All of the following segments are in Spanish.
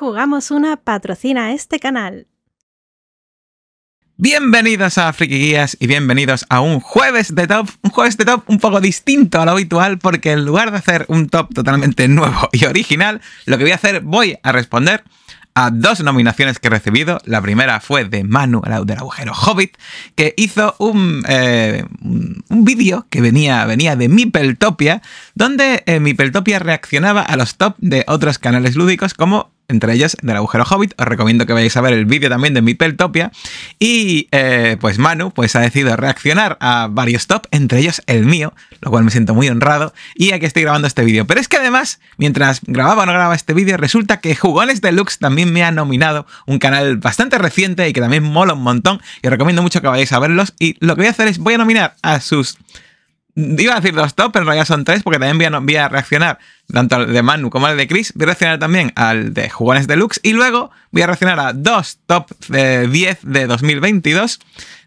Jugamos una patrocina a este canal. Bienvenidos a Friki Guías y bienvenidos a un jueves de top, un jueves de top un poco distinto a lo habitual porque en lugar de hacer un top totalmente nuevo y original, lo que voy a hacer voy a responder a dos nominaciones que he recibido. La primera fue de Manu del agujero Hobbit, que hizo un, eh, un vídeo que venía, venía de Mipeltopia, donde eh, Mipeltopia reaccionaba a los top de otros canales lúdicos como entre ellos del agujero hobbit. Os recomiendo que vayáis a ver el vídeo también de mi Peltopia. Y eh, pues Manu pues ha decidido reaccionar a varios top, entre ellos el mío, lo cual me siento muy honrado. Y aquí estoy grabando este vídeo. Pero es que además, mientras grababa o no grababa este vídeo, resulta que Jugones Deluxe también me ha nominado un canal bastante reciente y que también mola un montón. Y os recomiendo mucho que vayáis a verlos. Y lo que voy a hacer es voy a nominar a sus Iba a decir dos top, pero en realidad son tres, porque también voy a, a reaccionar tanto al de Manu como al de Chris. Voy a reaccionar también al de Jugones Deluxe. Y luego voy a reaccionar a dos top de 10 de 2022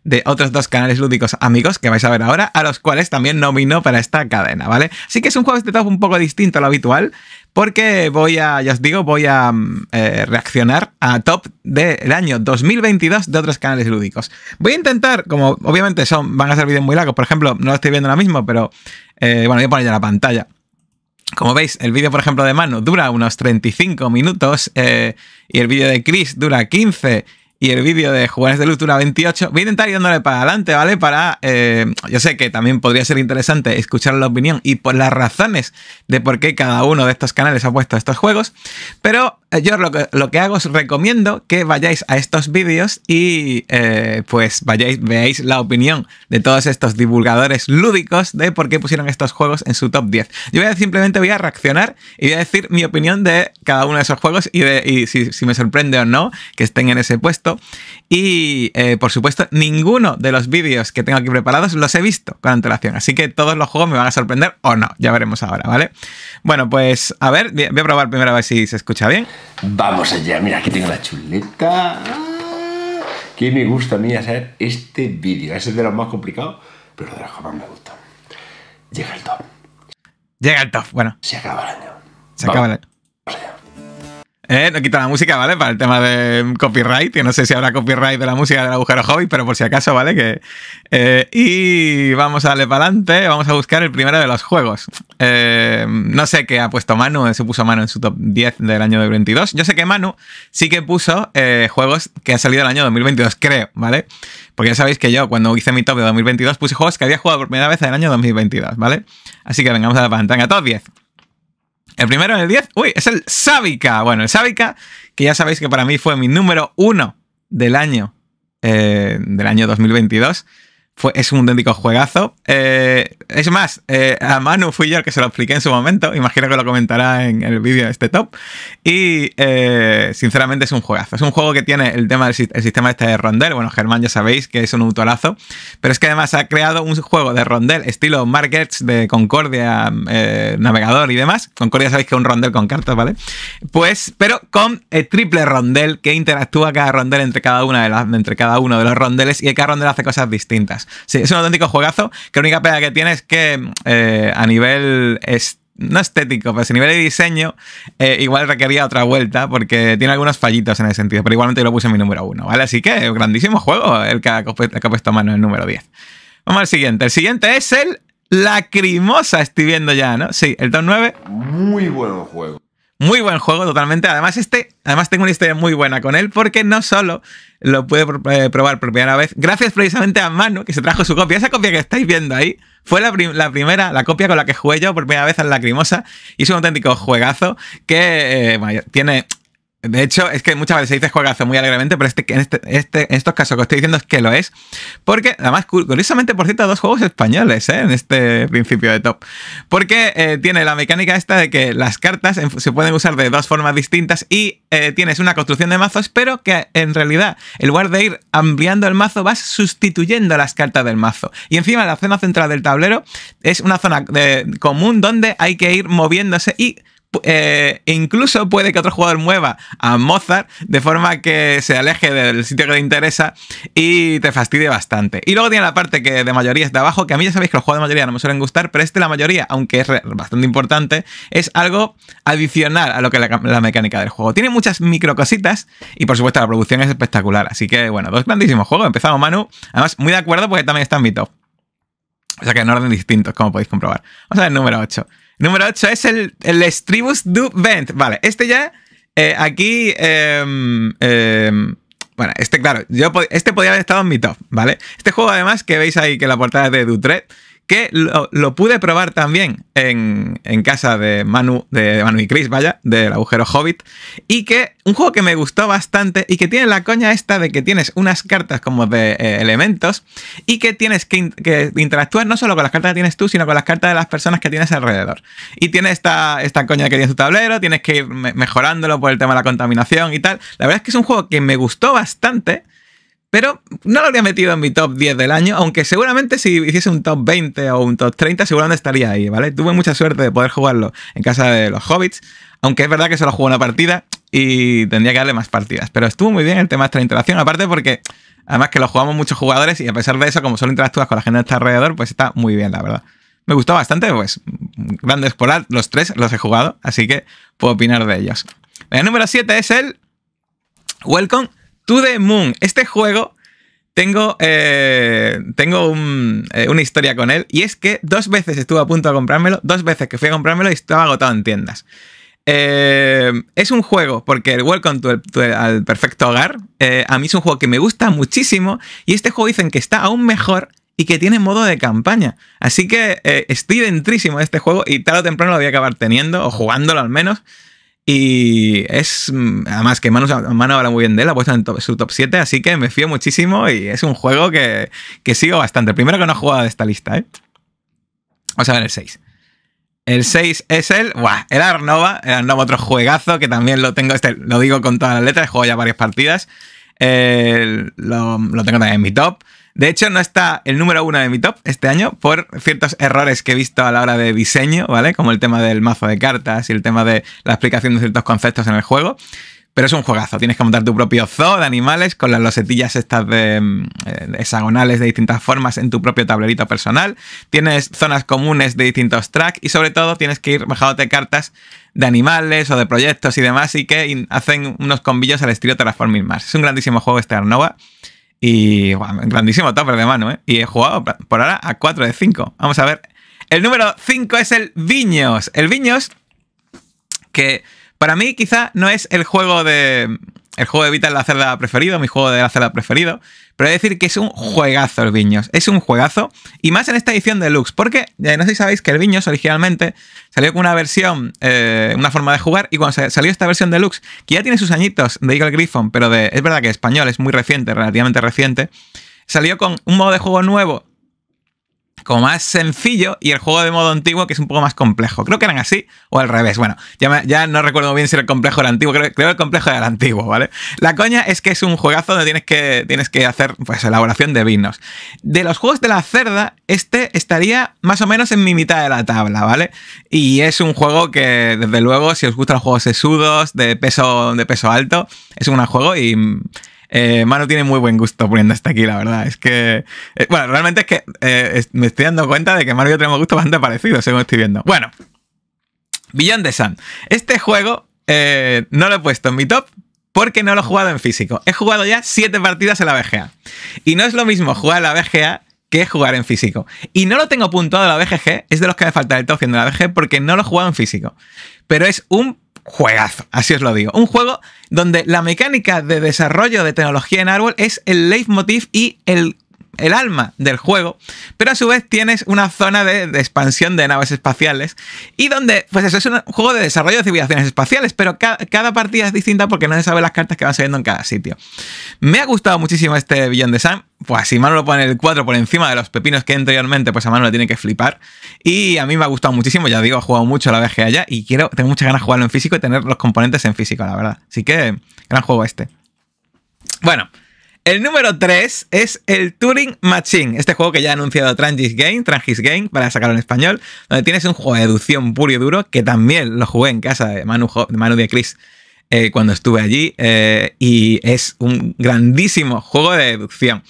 de otros dos canales lúdicos amigos que vais a ver ahora, a los cuales también nominó para esta cadena, ¿vale? Así que es un jueves de top un poco distinto a lo habitual porque voy a, ya os digo, voy a mm, eh, reaccionar a top del año 2022 de otros canales lúdicos. Voy a intentar, como obviamente son, van a ser vídeos muy largos, por ejemplo, no lo estoy viendo ahora mismo, pero eh, bueno, voy a poner ya la pantalla. Como veis, el vídeo, por ejemplo, de mano dura unos 35 minutos eh, y el vídeo de Chris dura 15 y el vídeo de Jugadores de Lutura 28. Voy a intentar ir dándole para adelante, ¿vale? Para. Eh, yo sé que también podría ser interesante escuchar la opinión y por las razones de por qué cada uno de estos canales ha puesto estos juegos, pero eh, yo lo que, lo que, hago es recomiendo que vayáis a estos vídeos y eh, pues vayáis, veáis la opinión de todos estos divulgadores lúdicos de por qué pusieron estos juegos en su top 10. Yo simplemente voy a reaccionar y voy a decir mi opinión de cada uno de esos juegos y, si, me sorprende o no que estén en ese puesto. Y eh, por supuesto, ninguno de los vídeos que tengo aquí preparados los he visto con antelación. Así que todos los juegos me van a sorprender o no. Ya veremos ahora, ¿vale? Bueno, pues a ver, voy a probar primero a ver si se escucha bien. Vamos allá, mira, aquí tengo la chuleta. Que me gusta a mí hacer este vídeo. Ese es de los más complicados, pero de los que me gusta. Llega el top. Llega el top, bueno. Se acaba el año. Se acaba el año. Eh, no quita la música, ¿vale? Para el tema de copyright, que no sé si habrá copyright de la música del agujero hobby, pero por si acaso, ¿vale? Que, eh, y vamos a darle para adelante, vamos a buscar el primero de los juegos. Eh, no sé qué ha puesto Manu, se puso Manu en su top 10 del año 2022. Yo sé que Manu sí que puso juegos que han salido el año 2022, creo, ¿vale? Porque ya sabéis que yo cuando hice mi top de 2022 puse juegos que había jugado por primera vez en el año 2022, ¿vale? Así que vengamos a la pantalla, top 10. El primero en el 10, uy, es el Sábica. Bueno, el Sábica, que ya sabéis que para mí fue mi número uno del año, eh, del año 2022 es un auténtico juegazo. Eh, es más, eh, a Manu fui yo el que se lo expliqué en su momento. Imagino que lo comentará en, el vídeo de este top. Y eh, sinceramente es un juegazo. Es un juego que tiene el tema del sistema este de rondel. Bueno, Germán ya sabéis que es un autorazo. Pero es que además ha creado un juego de rondel estilo Markets de Concordia, navegador y demás. Concordia sabéis que es un rondel con cartas, ¿vale? Pues, pero con el triple rondel que interactúa cada rondel entre cada, una de las, entre cada uno de los rondeles y cada rondel hace cosas distintas. Sí, es un auténtico juegazo, que la única pega que tiene es que eh, a nivel... no estético, pero a nivel de diseño, eh, igual requería otra vuelta porque tiene algunos fallitos en ese sentido, pero igualmente yo lo puse en mi número uno, ¿vale? Así que, grandísimo juego el que ha, puesto mano en el número 10. Vamos al siguiente. El siguiente es el Lacrimosa, estoy viendo ya, ¿no? Sí, el top 9. Muy buen juego. Muy buen juego, totalmente. Además, este, además tengo una historia muy buena con él, porque no solo lo pude eh, probar por primera vez, gracias precisamente a Manu, que se trajo su copia. Esa copia que estáis viendo ahí fue la, primera, la copia con la que jugué yo por primera vez al Lacrimosa, y es un auténtico juegazo que eh, tiene de hecho, es que muchas veces se dice juegazo muy alegremente, pero este, en, este, este, estos casos que estoy diciendo es que lo es. Porque, además, curiosamente, por cierto, dos juegos españoles ¿eh? en este principio de top. Porque eh, tiene la mecánica esta de que las cartas se pueden usar de dos formas distintas y eh, tienes una construcción de mazos, pero que en realidad, en lugar de ir ampliando el mazo, vas sustituyendo las cartas del mazo. Y encima, la zona central del tablero es una zona común donde hay que ir moviéndose y eh, incluso puede que otro jugador mueva a Mozart de forma que se aleje del sitio que le interesa y te fastidie bastante. Y luego tiene la parte que de mayoría es de abajo, que a mí ya sabéis que los juegos de mayoría no me suelen gustar, pero este la mayoría, aunque es bastante importante, es algo adicional a lo que es la, mecánica del juego. Tiene muchas micro y por supuesto la producción es espectacular. Así que bueno, dos grandísimos juegos. Empezamos Manu, además muy de acuerdo porque también está en mi O sea que en orden distintos, como podéis comprobar. Vamos a ver el número 8. Número 8 es el, el Stribus du Vent. Vale, este ya, eh, aquí, em, em, bueno, este claro, yo, este podría haber estado en mi top, ¿vale? Este juego además que veis ahí que la portada es de Dutret que lo, pude probar también en, casa de Manu, de Manu y Chris, vaya, del agujero Hobbit, y que un juego que me gustó bastante y que tiene la coña esta de que tienes unas cartas como de eh, elementos y que tienes que, interactuar no solo con las cartas que tienes tú, sino con las cartas de las personas que tienes alrededor. Y tiene esta, esta coña que tiene tu tablero, tienes que ir mejorándolo por el tema de la contaminación y tal. La verdad es que es un juego que me gustó bastante pero no lo habría metido en mi top 10 del año, aunque seguramente si hiciese un top 20 o un top 30, seguramente estaría ahí, ¿vale? Tuve mucha suerte de poder jugarlo en casa de los hobbits, aunque es verdad que solo jugó una partida y tendría que darle más partidas. Pero estuvo muy bien el tema de esta interacción, aparte porque además que lo jugamos muchos jugadores y a pesar de eso, como solo interactúas con la gente de este alrededor, pues está muy bien, la verdad. Me gustó bastante, pues grande por los tres los he jugado, así que puedo opinar de ellos. El número 7 es el Welcome To the Moon. Este juego tengo, eh, tengo eh, una historia con él y es que dos veces estuve a punto de comprármelo, dos veces que fui a comprármelo y estaba agotado en tiendas. Eh, es un juego, porque el Welcome to, the Perfect al Perfecto Hogar, a mí es un juego que me gusta muchísimo y este juego dicen que está aún mejor y que tiene modo de campaña. Así que estoy dentrísimo de este juego y tarde o temprano lo voy a acabar teniendo o jugándolo al menos. Y es, mm, además que Manu, habla muy bien de él, ha puesto en su top 7, así que me fío muchísimo y es un juego que, sigo bastante. El Primero que no he jugado de esta lista, ¿eh? Vamos a ver el 6. El 6 es el. Buah, el Arnova. El Arnova, otro juegazo que también lo tengo. Este, lo digo con todas las letras, he jugado ya varias partidas. lo, lo, tengo también en mi top. De hecho, no está el número uno de mi top este año por ciertos errores que he visto a la hora de diseño, ¿vale? Como el tema del mazo de cartas y el tema de la explicación de ciertos conceptos en el juego. Pero es un juegazo, tienes que montar tu propio zoo de animales con las losetillas estas de, mm, eh, hexagonales de distintas formas en tu propio tablerito personal. Tienes zonas comunes de distintos tracks y sobre todo tienes que ir bajándote cartas de animales o de proyectos y demás y que hacen unos combillos al estilo Transformers. Mars. Es un grandísimo juego este Arnova y grandísimo topper de mano, ¿eh? Y he jugado por ahora a 4 de 5. Vamos a ver. El número 5 es el Viños. El Viños, que para mí quizá no es el juego de, el juego de Vita es la celda preferido. mi juego de la cerda preferido. Pero he decir que es un juegazo el Viños. Es un juegazo. Y más en esta edición lux, Porque ya no sé si sabéis que el Viños originalmente salió con una versión, eh, una forma de jugar. Y cuando salió esta versión lux que ya tiene sus añitos de Eagle Griffon, pero de, es verdad que español es muy reciente, relativamente reciente. Salió con un modo de juego nuevo como más sencillo y el juego de modo antiguo que es un poco más complejo. Creo que eran así o al revés. Bueno, ya, no recuerdo bien si el complejo el antiguo, creo, que el complejo era el antiguo, ¿vale? La coña es que es un juegazo donde tienes que, tienes que hacer pues elaboración de vinos. De los juegos de la cerda, este estaría más o menos en mi mitad de la tabla, ¿vale? Y es un juego que desde luego si os gustan los juegos sesudos de peso de peso alto, es un juego y eh, tiene muy buen gusto poniendo hasta aquí, la verdad. Es que, eh, bueno, realmente es que eh, me estoy dando cuenta de que Mario y yo tenemos gustos bastante parecidos, según estoy viendo. Bueno, Beyond de Sun. Este juego eh, no lo he puesto en mi top porque no lo he jugado en físico. He jugado ya siete partidas en la BGA. Y no es lo mismo jugar en la BGA que jugar en físico. Y no lo tengo puntuado en la BGG, es de los que me falta el top en la BGG porque no lo he jugado en físico. Pero es un juegazo, así os lo digo. Un juego donde la mecánica de desarrollo de tecnología en árbol es el leitmotiv y el el alma del juego, pero a su vez tienes una zona de, expansión de naves espaciales y donde, pues eso es un juego de desarrollo de civilizaciones espaciales, pero cada partida es distinta porque no se sabe las cartas que van saliendo en cada sitio. Me ha gustado muchísimo este Billón de Sam, pues si Manu lo pone el 4 por encima de los pepinos que anteriormente, pues a Manu le tiene que flipar. Y a mí me ha gustado muchísimo, ya digo, he jugado mucho la vez allá y quiero, tengo muchas ganas de jugarlo en físico y tener los componentes en físico, la verdad. Así que, gran juego este. Bueno, el número 3 es el Turing Machine, este juego que ya ha anunciado Trangis Game, Trangis Game, para sacarlo en español, donde tienes un juego de deducción puro y duro, que también lo jugué en casa de Manu, de, Manu de Chris eh, cuando estuve allí, eh, y es un grandísimo juego de deducción.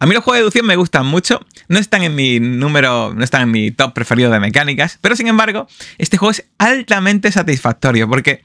A mí los juegos de deducción me gustan mucho, no están en mi número, no están en mi top preferido de mecánicas, pero sin embargo, este juego es altamente satisfactorio porque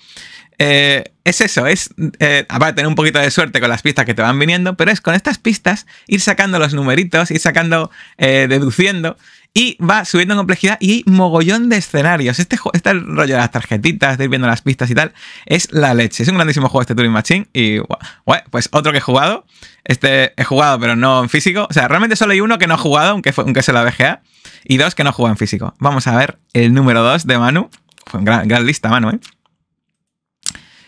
eh, es eso, es, eh, aparte tener un poquito de suerte con las pistas que te van viniendo, pero es con estas pistas ir sacando los numeritos, ir sacando, eh, deduciendo, y va subiendo en complejidad y hay mogollón de escenarios. Este, este rollo de las tarjetitas, de ir viendo las pistas y tal, es la leche. Es un grandísimo juego este Turing Machine y, bueno, pues otro que he jugado. Este he jugado, pero no en físico. O sea, realmente solo hay uno que no he jugado, aunque, fue, aunque se la BGA, y dos que no he en físico. Vamos a ver el número dos de Manu. gran lista, Manu, ¿eh?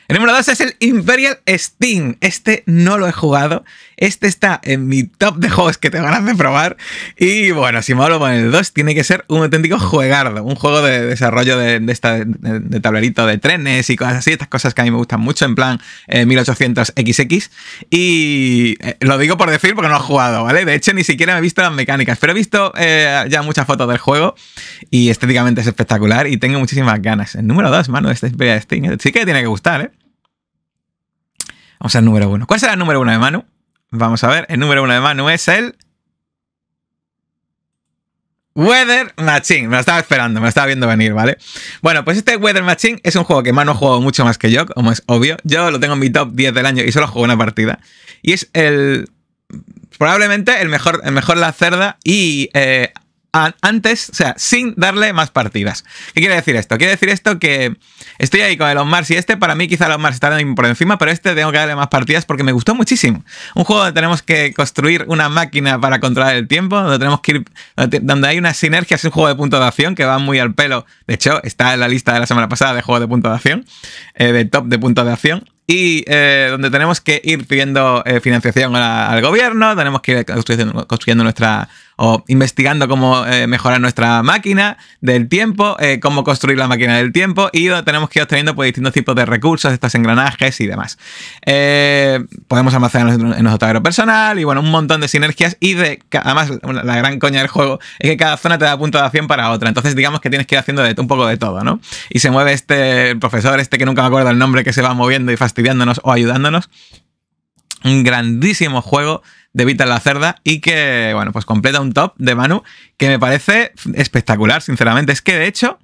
El número 2 es el Imperial Steam. Este no lo he jugado este está en mi top de juegos que te ganas de probar. Y bueno, si me hablo con el 2, tiene que ser un auténtico juegardo. Un juego de desarrollo de, esta, de, tablerito de trenes y cosas así. Estas cosas que a mí me gustan mucho, en plan 1800XX. Eh, y eh, lo digo por decir porque no he jugado, ¿vale? De hecho, ni siquiera me he visto las mecánicas, pero he visto eh, ya muchas fotos del juego y estéticamente es espectacular y tengo muchísimas ganas. El número 2, mano, este es Sí que tiene que gustar, ¿eh? Vamos al número 1. ¿Cuál será el número 1 de Manu? Vamos a ver, el número uno de Manu es el... Weather Machine. Me lo estaba esperando, me lo estaba viendo venir, ¿vale? Bueno, pues este Weather Machine es un juego que Manu ha jugado mucho más que yo, como es obvio. Yo lo tengo en mi top 10 del año y solo juego una partida. Y es el... Probablemente el mejor, el mejor la cerda y eh, antes, o sea, sin darle más partidas. ¿Qué quiere decir esto? Quiere decir esto que estoy ahí con el On Mars y este, para mí quizá On Mars está por encima, pero este tengo que darle más partidas porque me gustó muchísimo. Un juego donde tenemos que construir una máquina para controlar el tiempo, donde tenemos que ir, donde hay una sinergia, es un juego de punto de acción que va muy al pelo. De hecho, está en la lista de la semana pasada de juegos de punto de acción, eh, de top de punto de acción y eh, donde tenemos que ir pidiendo eh, financiación al gobierno, tenemos que ir construyendo nuestra, o investigando cómo eh, mejorar nuestra máquina del tiempo, eh, cómo construir la máquina del tiempo y tenemos que ir obteniendo distintos tipos de recursos, estos engranajes y demás. Eh, podemos almacenar en nuestro tablero personal y bueno, un montón de sinergias y de, además la gran coña del juego es que cada zona te da punto de acción para otra, entonces digamos que tienes que ir haciendo un poco de todo, ¿no? Y se mueve este profesor, este que nunca me acuerdo el nombre, que se va moviendo y fastidiándonos o ayudándonos un grandísimo juego de Vita la Cerda y que, bueno, pues completa un top de Manu que me parece espectacular, sinceramente. Es que, de hecho,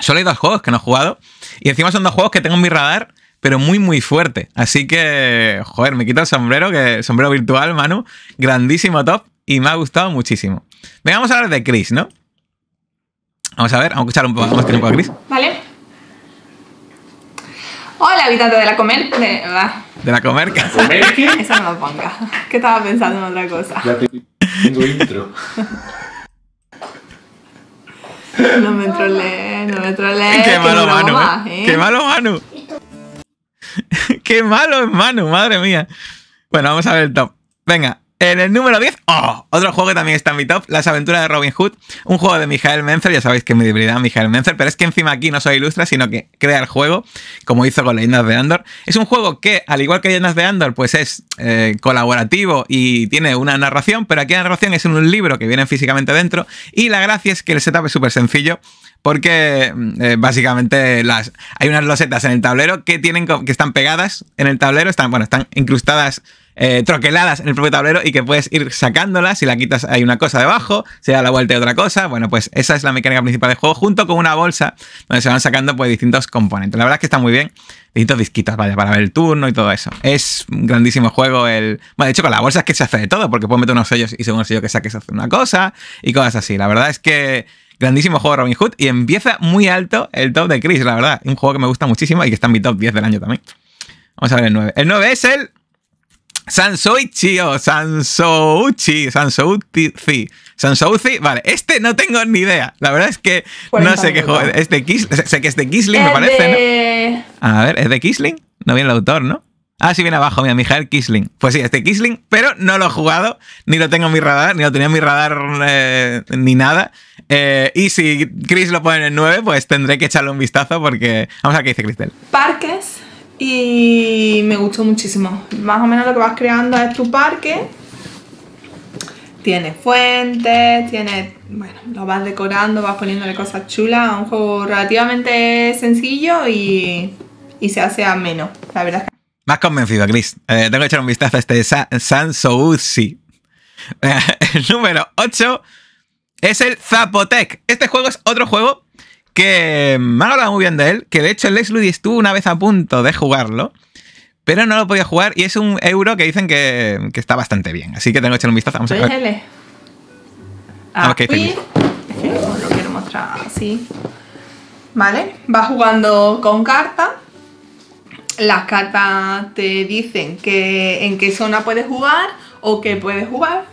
solo hay dos juegos que no he jugado y encima son dos juegos que tengo en mi radar, pero muy, muy fuerte. Así que, joder, me quito el sombrero, que sombrero virtual, Manu, grandísimo top y me ha gustado muchísimo. Venga, vamos a hablar de Chris, ¿no? Vamos a ver, vamos a escuchar un poco, vamos a a Chris. Vale. Hola, habitante de la comer... De, de la comerca. ¿La no lo ponga. Que estaba pensando en otra cosa. Ya tengo intro. No me trolees, no me trolees. ¿eh? Qué malo, Manu. Qué malo, Manu. Qué malo Manu, madre mía. Bueno, vamos a ver el top. Venga, en el número 10, otro juego que también está en mi top, Las aventuras de Robin Hood, un juego de Michael Menzer, ya sabéis que es mi debilidad Michael Menzer, pero es que encima aquí no soy ilustra, sino que crea el juego, como hizo con Leyendas de Andor. Es un juego que, al igual que Leyendas de Andor, pues es eh, colaborativo y tiene una narración, pero aquí la narración es en un libro que viene físicamente dentro y la gracia es que el setup es súper sencillo porque mm, eh, básicamente las, hay unas losetas en el tablero que, tienen, que están pegadas en el tablero, están, bueno, están incrustadas eh, troqueladas en el propio tablero y que puedes ir sacándolas. Si la quitas, hay una cosa debajo, se da la vuelta y otra cosa. Bueno, pues esa es la mecánica principal del juego, junto con una bolsa donde se van sacando pues, distintos componentes. La verdad es que está muy bien. Distintos disquitos, ¿vale? para ver el turno y todo eso. Es un grandísimo juego. El... Bueno, de hecho, con la bolsa es que se hace de todo, porque puedes meter unos sellos y según el sello que saques, hace una cosa y cosas así. La verdad es que grandísimo juego Robin Hood y empieza muy alto el top de Chris, la verdad. Un juego que me gusta muchísimo y que está en mi top 10 del año también. Vamos a ver el 9. El 9 es el Sansouchi o Sansouchi, Sansouchi, Sansouchi, vale, este no tengo ni idea, la verdad es que no sé qué juego, es Kisling, sé que es de Kisling, me parece, ¿no? A ver, ¿es de Kisling? No viene el autor, ¿no? Ah, sí, viene abajo, mira, Mijael Kisling. Pues sí, este Kisling, pero no lo he jugado, ni lo tengo en mi radar, ni lo tenía en mi radar eh, ni nada. Eh, y si Chris lo pone en 9, pues tendré que echarle un vistazo porque... Vamos a ver qué dice Cristel. Parques y me gustó muchísimo. Más o menos lo que vas creando es tu parque. Tiene fuentes, tiene... Bueno, lo vas decorando, vas poniéndole cosas chulas. Un juego relativamente sencillo y, y se hace menos La verdad es que... Más convencido, Chris. Eh, tengo que echar un vistazo a este San, el número 8 es el Zapotec. Este juego es otro juego que me han muy bien de él, que de hecho el Lex Luthor estuvo una vez a punto de jugarlo, pero no lo podía jugar y es un euro que dicen que, está bastante bien. Así que tengo que echarle un vistazo. Vamos a ver. Ah, que lo quiero mostrar así. Vale, va jugando con cartas. Las cartas te dicen que en qué zona puedes jugar o qué puedes jugar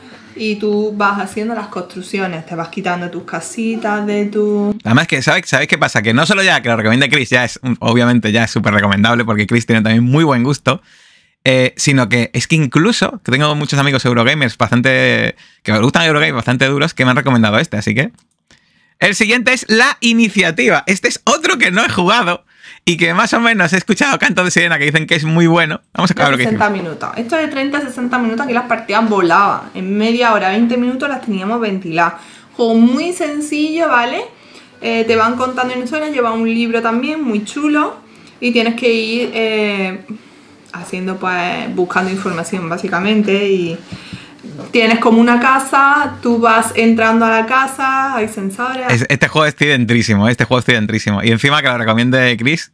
y tú vas haciendo las construcciones, te vas quitando tus casitas de tu... Además que, ¿sabes, ¿sabes qué pasa? Que no solo ya que lo recomienda Chris, ya es, obviamente ya es súper recomendable porque Chris tiene también muy buen gusto, eh, sino que es que incluso, que tengo muchos amigos eurogamers bastante, que me gustan Eurogames bastante duros, que me han recomendado este, así que... El siguiente es La Iniciativa. Este es otro que no he jugado, y que más o menos he escuchado cantos de sirena que dicen que es muy bueno. Vamos a acabar lo que 60 minutos. Esto de 30 a 60 minutos que las partidas volaban. En media hora, 20 minutos las teníamos ventiladas. Juego muy sencillo, ¿vale? Eh, te van contando en historia, lleva un libro también muy chulo y tienes que ir eh, haciendo, pues, buscando información básicamente y tienes como una casa, tú vas entrando a la casa, hay sensores. este juego es tidentrísimo, ¿eh? este juego es Y encima que lo recomiende Chris,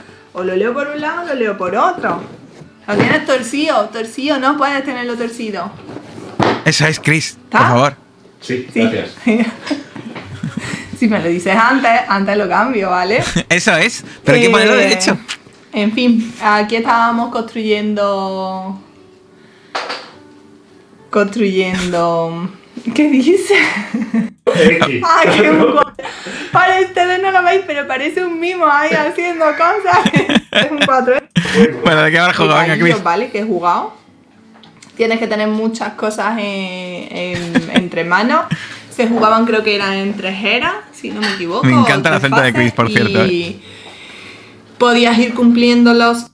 O lo leo por un lado o lo leo por otro. Lo tienes torcido, torcido, no puedes tenerlo torcido. Esa es Chris, por favor. Sí, sí. gracias. si me lo dices antes, antes lo cambio, ¿vale? Eso es, pero hay que ponerlo derecho. Eh, en fin, aquí estábamos construyendo. Construyendo. ¿Qué dices? Para ustedes no lo veis, pero parece un mimo ahí haciendo cosas. es un 4 ¿eh? Bueno, ¿de que habrás jugado? Venga, Vale, que he jugado. Tienes que tener muchas cosas entre manos. Se jugaban, creo que eran en trejera, si no me equivoco. Me encanta la acento de Chris, por cierto. Y ¿eh? podías ir cumpliéndolos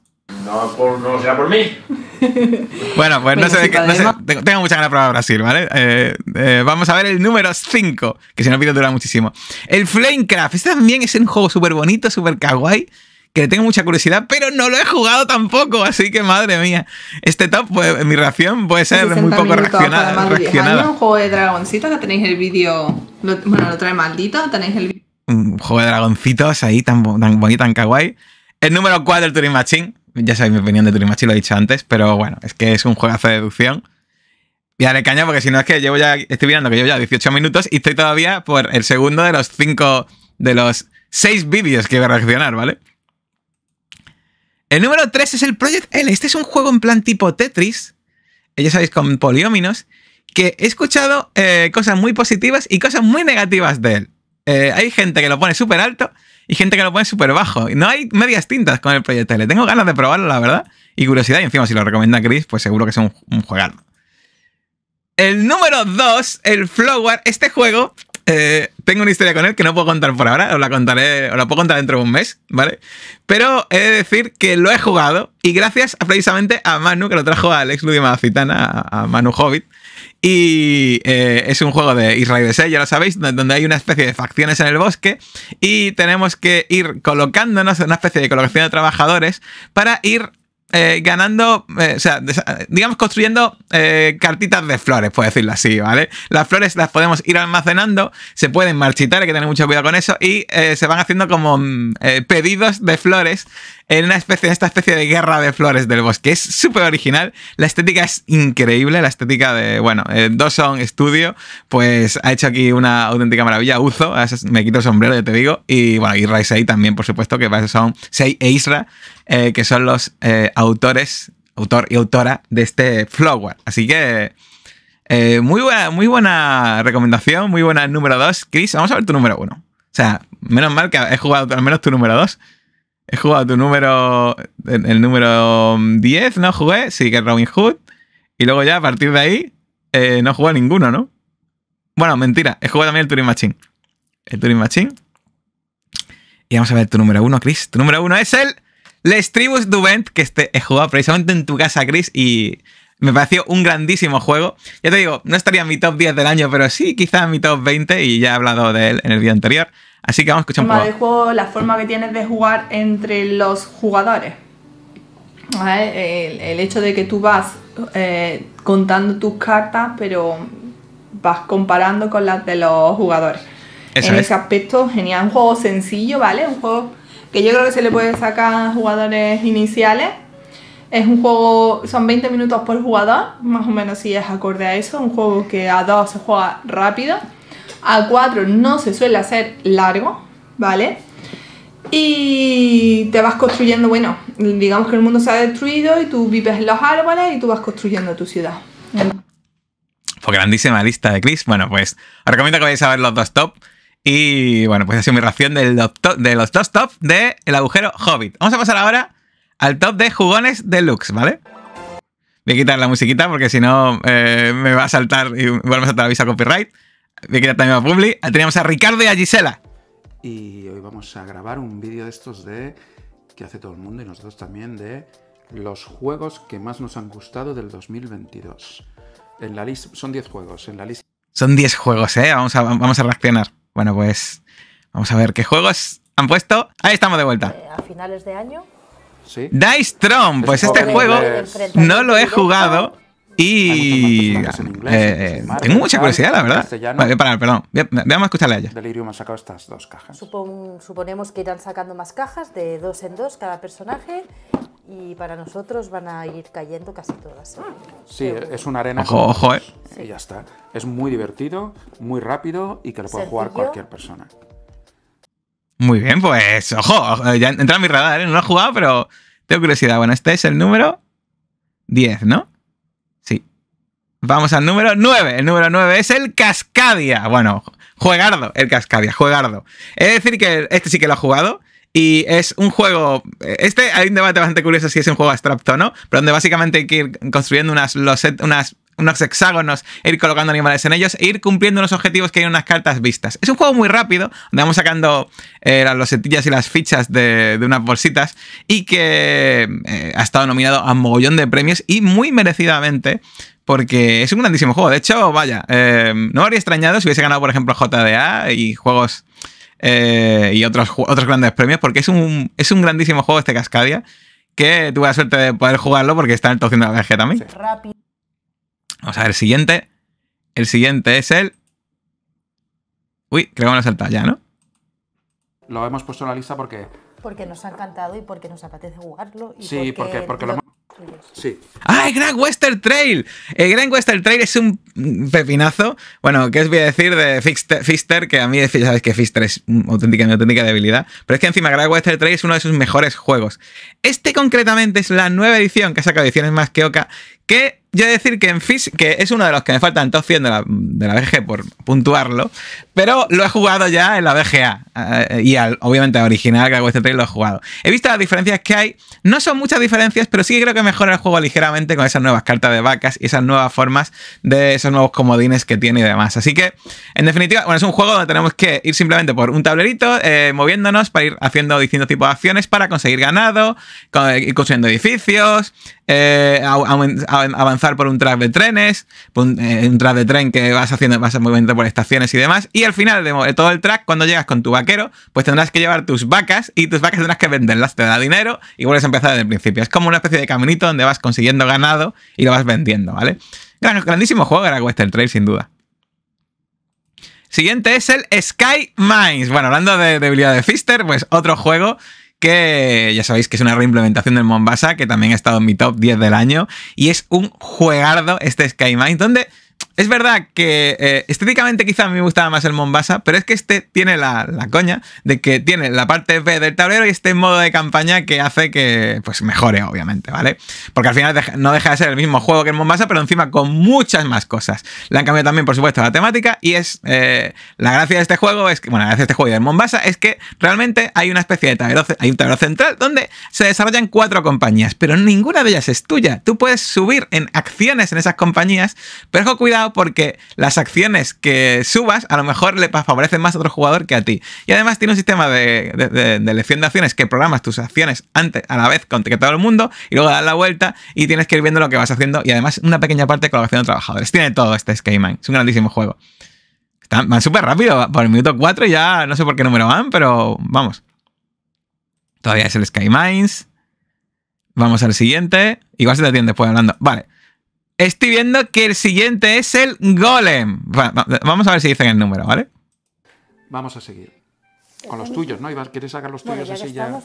no, por, no sea por mí. bueno, pues no sé, tengo, mucha ganas de probar Brasil, ¿vale? Eh, eh, vamos a ver el número 5, que si no pido dura muchísimo. El Flamecraft. Este también es un juego súper bonito, súper kawaii, que le tengo mucha curiosidad, pero no lo he jugado tampoco, así que madre mía. Este top, pues, mi reacción puede ser muy poco reaccionada. un juego de dragoncitos que tenéis el vídeo, bueno, lo trae maldito, tenéis el vídeo. Un juego de dragoncitos ahí tan, tan bonito, tan kawaii. El número 4, del Turing Machine ya sabéis mi opinión de Turimachi, lo he dicho antes, pero bueno, es que es un juegazo de deducción. Y dale caña, porque si no es que llevo ya, estoy mirando que llevo ya 18 minutos y estoy todavía por el segundo de los cinco, de los seis vídeos que voy a reaccionar, ¿vale? El número 3 es el Project L. Este es un juego en plan tipo Tetris, eh, ya sabéis, con polióminos, que he escuchado eh, cosas muy positivas y cosas muy negativas de él. Eh, hay gente que lo pone súper alto y gente que lo pone súper bajo. No hay medias tintas con el proyecto Tengo ganas de probarlo, la verdad. Y curiosidad, y encima si lo recomienda Chris, pues seguro que es un, un El número 2, el Flower. Este juego eh, tengo una historia con él que no puedo contar por ahora, os la contaré, os la puedo contar dentro de un mes, ¿vale? Pero he de decir que lo he jugado y gracias precisamente a Manu, que lo trajo a Alex Ludima a, Manu Hobbit. Y eh, es un juego de Israel de ya lo sabéis, donde hay una especie de facciones en el bosque y tenemos que ir colocándonos en una especie de colocación de trabajadores para ir eh, ganando, eh, o sea, digamos construyendo eh, cartitas de flores, por decirlo así, ¿vale? Las flores las podemos ir almacenando, se pueden marchitar, hay que tener mucho cuidado con eso, y se van haciendo como mm, pedidos de flores en una especie, esta especie de guerra de flores del bosque. Es súper original, la estética es increíble, la estética de, bueno, eh, dos son Studio, pues ha hecho aquí una auténtica maravilla. Uzo, me quito el sombrero, ya te digo, y bueno, y también, por supuesto, que son Sei e Isra, eh, que son los eh, autores, autor y autora de este Flower. Así que... muy, buena, muy buena recomendación, muy buena número 2. Chris, vamos a ver tu número 1. O sea, menos mal que he jugado al menos tu número 2. He jugado tu número, el número 10, no jugué, sí que es Robin Hood. Y luego ya a partir de ahí eh, no jugué ninguno, ¿no? Bueno, mentira, he jugado también el Turing Machine. El Turing Machine. Y vamos a ver tu número 1, Chris. Tu número 1 es el Les Tribus Duvent, que este, he jugado precisamente en tu casa, Chris. Y me pareció un grandísimo juego. Ya te digo, no estaría en mi top 10 del año, pero sí, quizás en mi top 20 y ya he hablado de él en el vídeo anterior. Así que vamos a escuchar un poco. juego, la forma que tienes de jugar entre los jugadores. El, hecho de que tú vas eh, contando tus cartas, pero vas comparando con las de los jugadores. en ese aspecto, genial. Un juego sencillo, ¿vale? Un juego que yo creo que se le puede sacar a jugadores iniciales es un juego, son 20 minutos por jugador, más o menos si es acorde a eso. Un juego que a 2 se juega rápido, a 4 no se suele hacer largo, ¿vale? Y te vas construyendo, bueno, digamos que el mundo se ha destruido y tú vives en los árboles y tú vas construyendo tu ciudad. Fue pues grandísima lista de Chris. Bueno, pues os recomiendo que vayáis a ver los dos top. Y bueno, pues ha sido mi reacción de los dos top de El agujero Hobbit. Vamos a pasar ahora al top de jugones deluxe, ¿vale? Voy a quitar la musiquita porque si no eh, me va a saltar y vuelvo a saltar la visa copyright. Voy a quitar también a Publi. Ah, teníamos a Ricardo y a Gisela. Y hoy vamos a grabar un vídeo de estos de que hace todo el mundo y nosotros también de los juegos que más nos han gustado del 2022. En la lista son 10 juegos, en la lista son 10 juegos, ¿eh? Vamos a, reaccionar. Bueno, pues vamos a ver qué juegos han puesto. Ahí estamos de vuelta. Eh, a finales de año Dice Trump, pues este juego no lo he jugado. Y eh, eh, tengo mucha curiosidad, la verdad. perdón, veamos a escucharle a ella. Delirium ha sacado estas dos cajas. suponemos que irán sacando más cajas de dos en dos cada personaje y para nosotros van a ir cayendo casi todas. Sí, es una arena. Ojo, ojo, eh. Y ya está. Es muy divertido, muy rápido y que lo puede jugar cualquier persona. Muy bien, pues ojo, eh, ya entra en mi radar, ¿eh? no lo he jugado, pero tengo curiosidad. Bueno, este es el número 10, ¿no? Sí. Vamos al número 9. El número 9 es el Cascadia. Bueno, juegardo, el Cascadia, juegardo. Es decir que este sí que lo ha jugado. Y es un juego. Este hay un debate bastante curioso si es un juego abstracto no, pero donde básicamente hay que ir construyendo unas, unas unos hexágonos, e ir colocando animales en ellos e ir cumpliendo los objetivos que hay en unas cartas vistas. Es un juego muy rápido, donde vamos sacando eh, las losetillas y las fichas de, unas bolsitas y que eh, ha estado nominado a mogollón de premios y muy merecidamente porque es un grandísimo juego. De hecho, vaya, eh, no me habría extrañado si hubiese ganado, por ejemplo, JDA y juegos y otros, otros grandes premios, porque es un, es un grandísimo juego este Cascadia, que tuve la suerte de poder jugarlo porque está en el top de la BG también. Rápido. Vamos a ver, el siguiente. El siguiente es el... Uy, creo que me lo saltado ya, ¿no? Lo hemos puesto en la lista porque... Porque nos ha encantado y porque nos apetece jugarlo. sí, porque, porque, lo, Sí. ¡Ah, el Grand Western Trail! El Grand Western Trail es un pepinazo. Bueno, ¿qué os voy a decir de Fister? que a mí, ya sabéis que Fister es una auténtica, auténtica debilidad. Pero es que encima Grand Western Trail es uno de sus mejores juegos. Este concretamente es la nueva edición que ha sacado Ediciones Más que Oca, que yo decir que en Fish, que es uno de los que me faltan todos 100 de la, de BG por puntuarlo, pero lo he jugado ya en la BGA eh, y al, obviamente original que hago este trailer lo he jugado. He visto las diferencias que hay, no son muchas diferencias, pero sí creo que mejora el juego ligeramente con esas nuevas cartas de vacas y esas nuevas formas de esos nuevos comodines que tiene y demás. Así que, en definitiva, bueno, es un juego donde tenemos que ir simplemente por un tablerito, eh, moviéndonos para ir haciendo distintos tipos de acciones para conseguir ganado, ir construyendo edificios, eh, avanzando por un track de trenes, eh, un, track de tren que vas haciendo, vas moviendo por estaciones y demás. Y al final de todo el track, cuando llegas con tu vaquero, pues tendrás que llevar tus vacas y tus vacas tendrás que venderlas, te da dinero y vuelves a empezar desde el principio. Es como una especie de caminito donde vas consiguiendo ganado y lo vas vendiendo, ¿vale? grandísimo juego era Western Trail, sin duda. Siguiente es el Sky Mines. Bueno, hablando de debilidad de Fister, pues otro juego que ya sabéis que es una reimplementación del Mombasa, que también ha estado en mi top 10 del año, y es un juegardo este Sky donde es verdad que eh, estéticamente quizá a mí me gustaba más el Mombasa, pero es que este tiene la, coña de que tiene la parte B del tablero y este modo de campaña que hace que pues mejore, obviamente, ¿vale? Porque al final no deja de ser el mismo juego que el Mombasa, pero encima con muchas más cosas. Le han cambiado también, por supuesto, la temática y es... Eh, la gracia de este juego es que... Bueno, la gracia de este juego y del Mombasa es que realmente hay una especie de tablero, hay un tablero central donde se desarrollan cuatro compañías, pero ninguna de ellas es tuya. Tú puedes subir en acciones en esas compañías, pero con cuidado porque las acciones que subas a lo mejor le favorecen más a otro jugador que a ti. Y además tiene un sistema de, de, de, elección de acciones que programas tus acciones antes, a la vez con todo el mundo y luego das la vuelta y tienes que ir viendo lo que vas haciendo y además una pequeña parte de colaboración de trabajadores. Tiene todo este Skymines, Es un grandísimo juego. van súper rápido, por el minuto 4 ya no sé por qué número van, pero vamos. Todavía es el Sky Vamos al siguiente. Igual se te atiende después hablando. Vale. Estoy viendo que el siguiente es el Golem. Vamos a ver si dicen el número, ¿vale? Vamos a seguir. Con los tuyos, ¿no? ¿quieres sacar los tuyos ya así ya?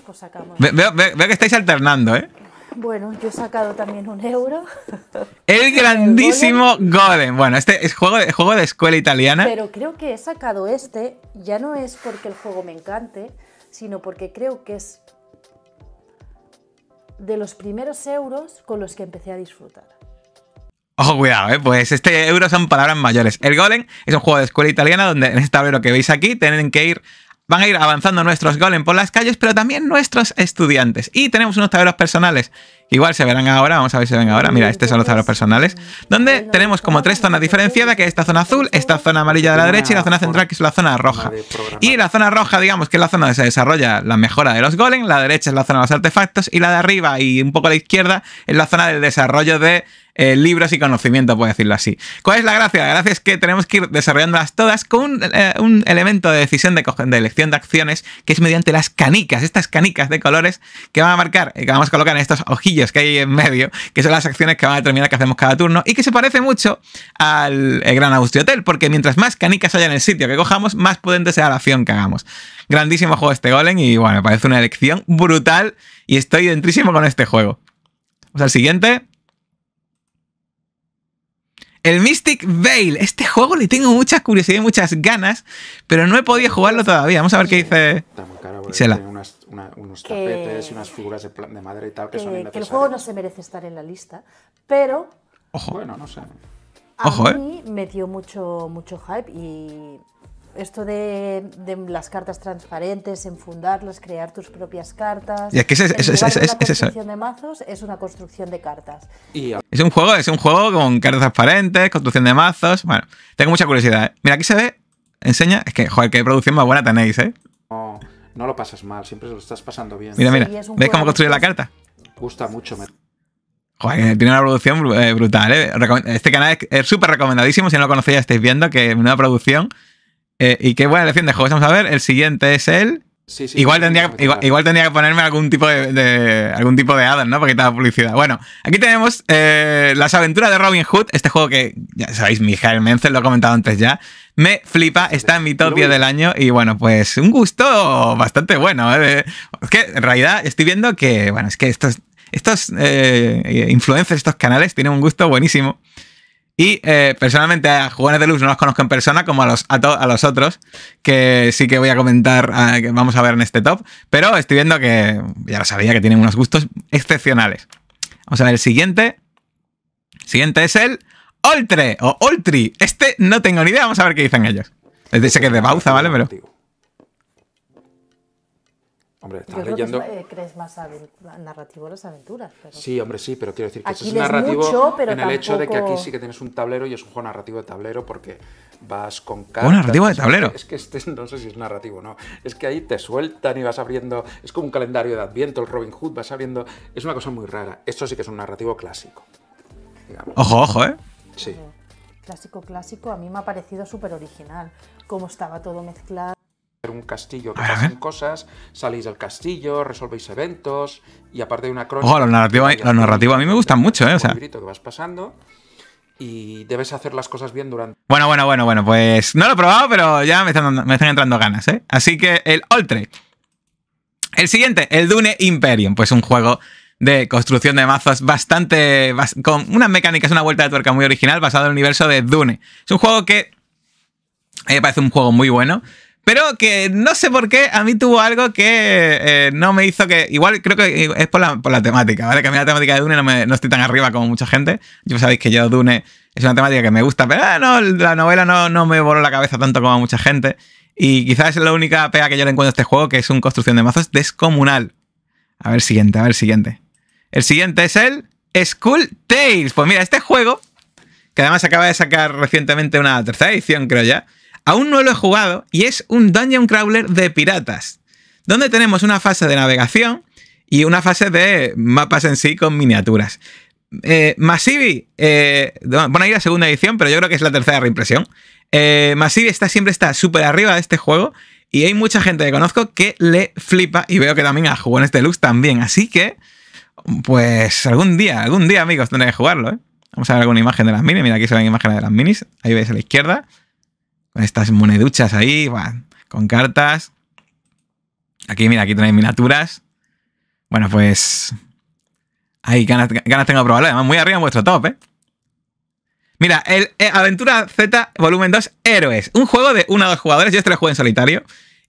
Pues veo, que estáis alternando, ¿eh? Bueno, yo he sacado también un euro. El grandísimo golem. Bueno, este es juego de, juego de escuela italiana. Pero creo que he sacado este, ya no es porque el juego me encante, sino porque creo que es de los primeros euros con los que empecé a disfrutar. Ojo, cuidado, ¿eh? pues este euro son palabras mayores. El Golem es un juego de escuela italiana donde en este tablero que veis aquí tienen que ir van a ir avanzando nuestros golem por las calles, pero también nuestros estudiantes. Y tenemos unos tableros personales Igual se verán ahora, vamos a ver si se ven ahora. Mira, este son los aros personales, donde tenemos como tres zonas diferenciadas, que es esta zona azul, esta zona amarilla de la derecha y la zona central, que es la zona roja. Y la zona roja, digamos, que es la zona donde se desarrolla la mejora de los golems, la derecha es la zona de los artefactos y la de arriba y un poco a la izquierda es la zona del desarrollo de eh, libros y conocimiento, por decirlo así. ¿Cuál es la gracia? La gracia es que tenemos que ir desarrollándolas todas con un, eh, elemento de decisión de, elección de acciones que es mediante las canicas, estas canicas de colores que van a marcar, eh, que vamos a colocar en estos ojillos que hay en medio, que son las acciones que van a determinar que hacemos cada turno y que se parece mucho al eh, Gran Austria Hotel, porque mientras más canicas haya en el sitio que cojamos, más potente sea la acción que hagamos. Grandísimo juego este Golem y bueno, me parece una elección brutal y estoy dentrísimo con este juego. Vamos al siguiente. El Mystic Veil. Este juego le tengo mucha curiosidad y muchas ganas, pero no he podido jugarlo todavía. Vamos a ver qué dice unos tapetes y unas figuras de, de madera y tal que, son Que el juego no se merece estar en la lista, pero... Ojo. Bueno, no sé. A Ojo, ¿eh? mí me dio mucho, mucho hype y esto de, de, las cartas transparentes, enfundarlas, crear tus propias cartas. Y que es, eso. es, es, una construcción de mazos es una construcción de cartas. Y es un juego, es un juego con cartas transparentes, construcción de mazos. Bueno, tengo mucha curiosidad. ¿eh? Mira, aquí se ve, enseña, es que, joder, qué producción más buena tenéis, ¿eh? no lo pasas mal, siempre lo estás pasando bien. Mira, mira, ¿ves cómo construye la carta? Gusta mucho. Me... Joder, tiene una producción eh, brutal, ¿eh? Este canal es súper recomendadísimo, si no lo conocéis estáis viendo, que es una producción. Eh, y qué buena elección de juegos. Vamos a ver, el siguiente es el... Sí, sí, igual, tendría, igual, tendría que ponerme algún tipo de, de algún tipo de Adam, ¿no? Porque estaba publicidad. Bueno, aquí tenemos eh, Las aventuras de Robin Hood, este juego que ya sabéis, Mijael Menzel lo ha comentado antes ya, me flipa, está en mi top 10 del año y bueno, pues un gusto bastante bueno. ¿eh? Es que en realidad estoy viendo que, bueno, es que estos, estos eh, influencers, estos canales tienen un gusto buenísimo. Y eh, personalmente a Jugones de Luz no los conozco en persona, como a los, los otros, que sí que voy a comentar, ah, que vamos a ver en este top, pero estoy viendo que ya lo sabía, que tienen unos gustos excepcionales. Vamos a ver el siguiente. El siguiente es el Oltre o Oltri. Este no tengo ni idea. Vamos a ver qué dicen ellos. Dice que es de Bauza, ¿vale? Pero. Hombre, estás leyendo. Que eh, crees más narrativo las aventuras. Sí, hombre, sí, pero quiero decir que es narrativo mucho, en el hecho de que aquí sí que tienes un tablero y es un juego narrativo de tablero porque vas con cartas. ¿Un narrativo de tablero? Es que, este no sé si es narrativo, ¿no? Es que ahí te sueltan y vas abriendo. Es como un calendario de Adviento, el Robin Hood, vas abriendo. Es una cosa muy rara. Esto sí que es un narrativo clásico. Ojo, ojo, ¿eh? Clásico, clásico, a mí me ha parecido súper original, cómo estaba todo mezclado. Un castillo que pasan cosas, salís del castillo, resolvéis eventos y aparte de una crónica. la narrativa, a mí me gusta mucho, ¿eh? O sea. que vas pasando y debes hacer las cosas bien durante. Bueno, bueno, bueno, bueno, pues no lo he probado, pero ya me están, entrando ganas, ¿eh? Así que el Oltre. El siguiente, el Dune Imperium, pues un juego de construcción de mazos bastante. con unas mecánicas, una vuelta de tuerca muy original basado en el universo de Dune. Es un juego que. me parece un juego muy bueno. Pero que no sé por qué a mí tuvo algo que eh, no me hizo que. Igual creo que eh, es por la, temática, ¿vale? Que a mí la temática de Dune no, estoy tan arriba como mucha gente. Yo sabéis que yo, Dune, es una temática que me gusta, pero ah, no, la novela no, no me voló la cabeza tanto como a mucha gente. Y quizás es la única pega que yo le encuentro a este juego, que es un construcción de mazos descomunal. A ver, siguiente, a ver, siguiente. El siguiente es el School Tales. Pues mira, este juego, que además acaba de sacar recientemente una tercera edición, creo ya, aún no lo he jugado y es un dungeon crawler de piratas, donde tenemos una fase de navegación y una fase de mapas en sí con miniaturas. Eh, Masivi, bueno, ahí la segunda edición, pero yo creo que es la tercera reimpresión. Eh, está, siempre está súper arriba de este juego y hay mucha gente que conozco que le flipa y veo que también a jugones en este también, así que... Pues algún día, algún día, amigos, tendré que jugarlo, ¿eh? Vamos a ver alguna imagen de las minis. Mira, aquí se ven imágenes de las minis. Ahí veis a la izquierda. Con estas moneduchas ahí, con cartas. Aquí, mira, aquí tenéis miniaturas. Bueno, pues. Ahí ganas, ganas tengo de probarlo. Además, muy arriba en vuestro top, ¿eh? Mira, el, eh, Aventura Z Volumen 2 Héroes. Un juego de uno a dos jugadores. Yo este lo juego en solitario.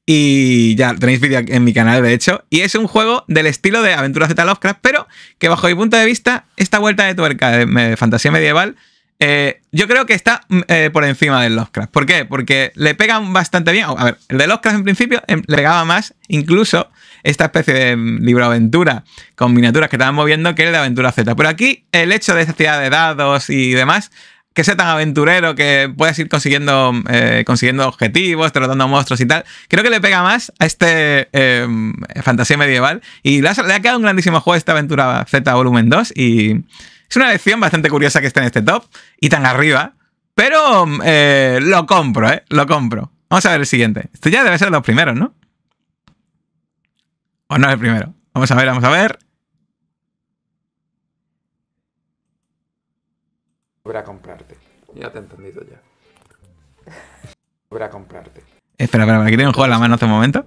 Y ya, tenéis vídeo en mi canal, de hecho. Y es un juego del estilo de Aventura Z Lovecraft, pero que bajo mi punto de vista, esta vuelta de tuerca de fantasía medieval, eh, yo creo que está mm, eh, por encima del Lovecraft. ¿Por qué? Porque le pegan bastante bien. A ver, el de Lovecraft en principio em, le pegaba más, incluso esta especie de mm, libro aventura con miniaturas que estaban moviendo que el de Aventura Z. Pero aquí el hecho de esta ciudad de dados y demás que sea tan aventurero, que puedas ir consiguiendo, eh, consiguiendo objetivos, derrotando monstruos y tal. Creo que le pega más a este eh, fantasía medieval. Y le ha, quedado un grandísimo juego esta aventura Z Volumen 2. Y es una lección bastante curiosa que esté en este top y tan arriba. Pero eh, lo compro, ¿eh? Lo compro. Vamos a ver el siguiente. Este ya debe ser los primeros, ¿no? ¿O no es el primero? Vamos a ver, vamos a ver ya te he entendido ya. Voy a comprarte. Espera, espera, aquí tengo un juego en la mano hace este un momento.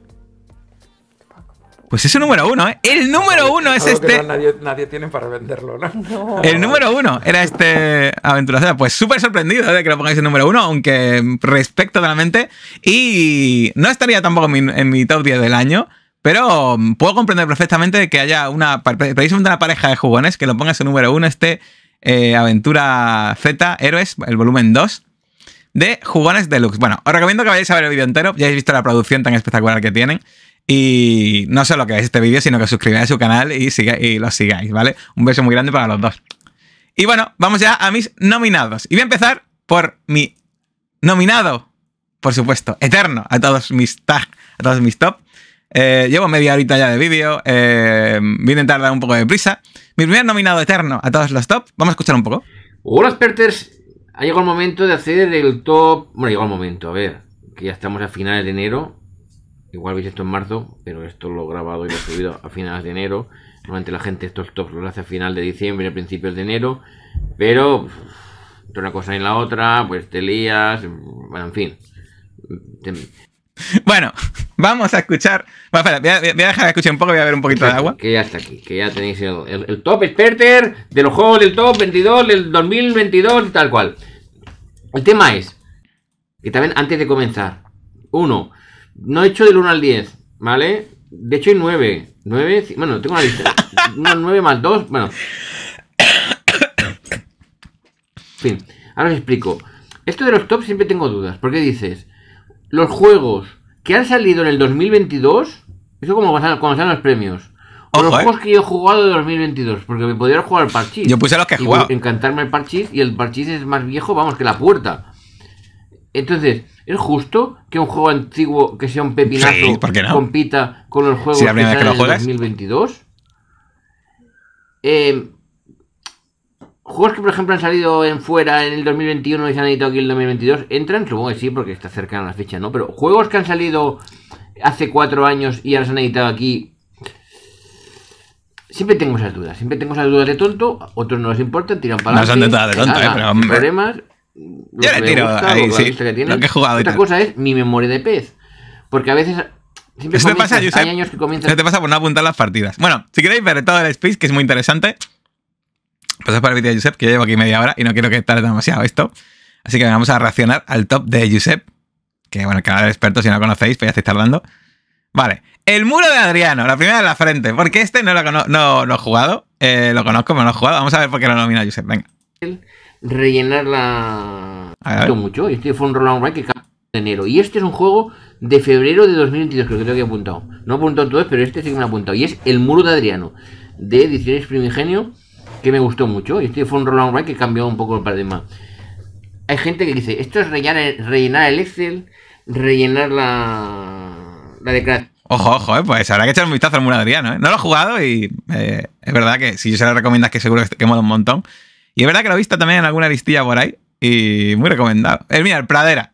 Pues ese número uno, ¿eh? El número uno es este. nadie, tiene para venderlo, ¿no? El número uno era este sea Pues súper sorprendido ¿eh? de que lo pongáis el número uno, aunque respecto la mente Y no estaría tampoco en mi, top 10 del año, pero puedo comprender perfectamente que haya una. Precisamente una pareja de jugones que lo pongas en número uno, este eh, Aventura Z, Héroes, el volumen 2, de Jugones Deluxe. Bueno, os recomiendo que vayáis a ver el vídeo entero, ya habéis visto la producción tan espectacular que tienen. Y no solo que veáis este vídeo, sino que suscribáis a su canal y, lo sigáis, ¿vale? Un beso muy grande para los dos. Y bueno, vamos ya a mis nominados. Y voy a empezar por mi nominado, por supuesto, eterno, a todos mis tag, a todos mis top, eh, llevo media horita ya de vídeo. Eh, voy a un poco de prisa. Mi primer nominado eterno a todos los top. Vamos a escuchar un poco. Hola, experters. Ha llegado el momento de hacer el top. Bueno, llegó el momento, a ver. Que ya estamos a finales de enero. Igual veis esto en marzo, pero esto lo he grabado y lo he subido a finales de enero. Normalmente la gente estos tops los hace a final de diciembre, a principios de enero. Pero. De una cosa en la otra, pues te lías. Bueno, en fin. Bueno, vamos a escuchar. voy a, dejar de escuchar un poco, voy a ver un poquito de agua. Que ya está aquí, que ya tenéis el, top experter de los juegos del top 22 del 2022 y tal cual. El tema es que también antes de comenzar, uno, no he hecho del 1 al 10, ¿vale? De hecho hay 9. 9, bueno, tengo una lista. 9 más 2, bueno. En fin, ahora os explico. Esto de los tops siempre tengo dudas, ¿Por qué dices los juegos que han salido en el 2022, eso como cuando salen los premios, o los ¿eh? juegos que yo he jugado de 2022, porque me podría jugar al Parchís. Yo puse los que he jugado. Encantarme el Parchís y el Parchís es más viejo, vamos, que la puerta. Entonces, ¿es justo que un juego antiguo que sea un pepinazo compita con los juegos que salen en el 2022? Eh, Juegos que, por ejemplo, han salido en fuera en el 2021 y se han editado aquí en el 2022, ¿entran? Supongo que sí, porque está cercana la fecha, ¿no? Pero juegos que han salido hace cuatro años y ahora se han editado aquí. Siempre tengo esas dudas, siempre tengo esas dudas de tonto, otros no les importan, tiran para No son de de tonto, eh, pero. Problemas. Yo le tiro ahí, sí. Lo Otra cosa es mi memoria de pez. Porque a veces Siempre pasa, años que comienzas... Eso te pasa por no apuntar las partidas. Bueno, si queréis ver todo el space, que es muy interesante, pues es para el vídeo de Josep, que llevo aquí media hora y no quiero que tarde demasiado esto. Así que vamos a reaccionar al top de Josep. Que bueno, el canal de expertos, si no lo conocéis, pues ya estáis tardando. Vale. El muro de Adriano, la primera de la frente. Porque este no lo, no, no he jugado. Eh, lo conozco, pero no lo he jugado. Vamos a ver por qué lo nomina Josep. Venga. Rellenar la. A mucho. Este fue un Roland right que de enero. Y este es un juego de febrero de 2022, creo que tengo que apuntado. No he apuntado todo, pero este sí que me ha apuntado. Y es El muro de Adriano, de Ediciones Primigenio que me gustó mucho. Y este fue un Roland que cambió un poco el paradigma. Hay gente que dice, esto es rellenar, el Excel, rellenar la, la declaración. Ojo, ojo, eh, pues habrá que echar un vistazo al muro Adriano. ¿eh? No lo he jugado y eh, es verdad que si yo se lo recomiendas que seguro que mola un montón. Y es verdad que lo he visto también en alguna listilla por ahí y muy recomendado. El, mira, el Pradera.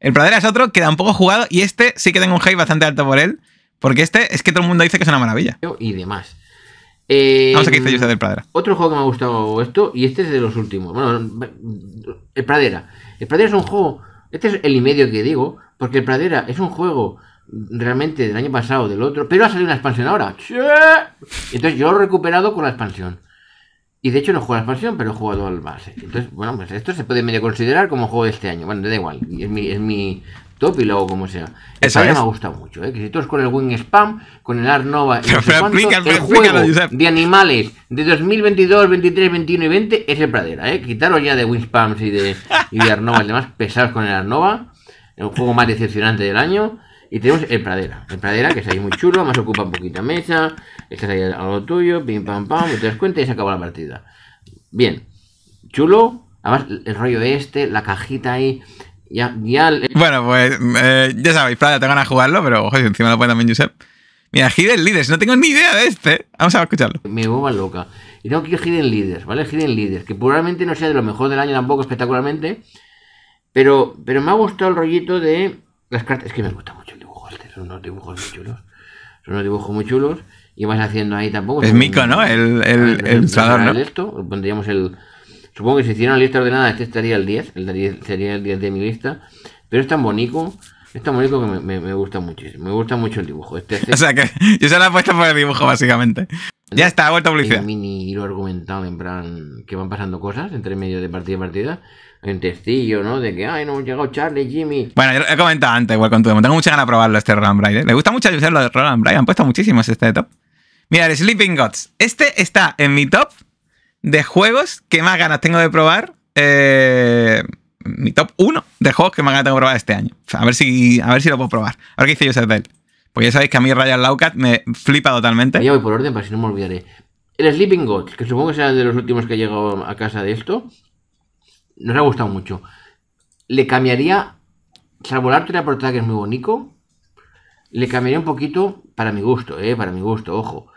El Pradera es otro que un poco jugado y este sí que tengo un hype bastante alto por él porque este es que todo el mundo dice que es una maravilla. Y demás. Eh, Vamos Otro juego que me ha gustado esto, y este es de los últimos. Bueno, el Pradera. El Pradera es un juego. Este es el y medio que digo, porque el Pradera es un juego realmente del año pasado, del otro, pero ha salido una expansión ahora. Entonces yo lo he recuperado con la expansión. Y de hecho no juego a la expansión, pero he jugado al base. Entonces, bueno, pues esto se puede medio considerar como juego de este año. Bueno, da igual, es es mi, top y luego como sea. A Eso me ha gustado mucho, ¿eh? que si tú con el Wing Spam, con el Arnova, el juego de animales de 2022, 23, 21 y 20 es el Pradera, ¿eh? quitaros ya de Wing y de, y Arnova, y demás pesados con el Arnova, el juego más decepcionante del año. Y tenemos el Pradera. El Pradera, que es ahí muy chulo, más ocupa un poquito mesa. este ahí a tuyo, pim pam pam, te das cuenta y se acaba la partida. Bien, chulo. Además, el rollo de este, la cajita ahí, ya, ya eh. Bueno, pues eh, ya sabéis, Prada, te van a jugarlo, pero ojo, encima lo puede también Josep. Mira, Hidden Leaders, no tengo ni idea de este. Vamos a escucharlo. Me boba loca. Y tengo aquí Hidden Leaders, ¿vale? Hidden Leaders, que probablemente no sea de lo mejor del año tampoco espectacularmente, pero, pero me ha gustado el rollito de las cartas. Es que me gusta mucho el dibujo este, son unos dibujos muy chulos. Son unos dibujos muy chulos. Y vas haciendo ahí tampoco. Es Mico, ¿no? El, el, el, Esto, pondríamos el Supongo que si hiciera una lista ordenada, este estaría el 10. El 10 sería el 10 de mi lista. Pero es tan bonito. Es tan bonito que me, gusta muchísimo. Me gusta mucho el dibujo. Este o sea que yo se la he puesto por el dibujo, básicamente. Ya está, ha vuelto a publicidad. El mini hilo argumentado, en plan, que van pasando cosas entre medio de partida y partida. En testillo, ¿no? De que, ay, no ha llegado Charlie, Jimmy. Bueno, yo he comentado antes, igual con tu demo. Tengo mucha ganas de probarlo este Roland ¿eh? Le gusta mucho usarlo de Roland Bride. Han puesto muchísimos este de top. Mira, el Sleeping Gods. Este está en mi top de juegos que más ganas tengo de probar. Eh, mi top 1 de juegos que más ganas tengo de probar este año. a, ver si, a ver si lo puedo probar. Ahora que qué dice Joseph Bell. Porque ya sabéis que a mí Ryan Laucat me flipa totalmente. Ya voy por orden para si no me olvidaré. El Sleeping God, que supongo que será de los últimos que he llegado a casa de esto, nos ha gustado mucho. Le cambiaría, salvo la arte por que es muy bonito, le cambiaría un poquito para mi gusto, eh, para mi gusto, ojo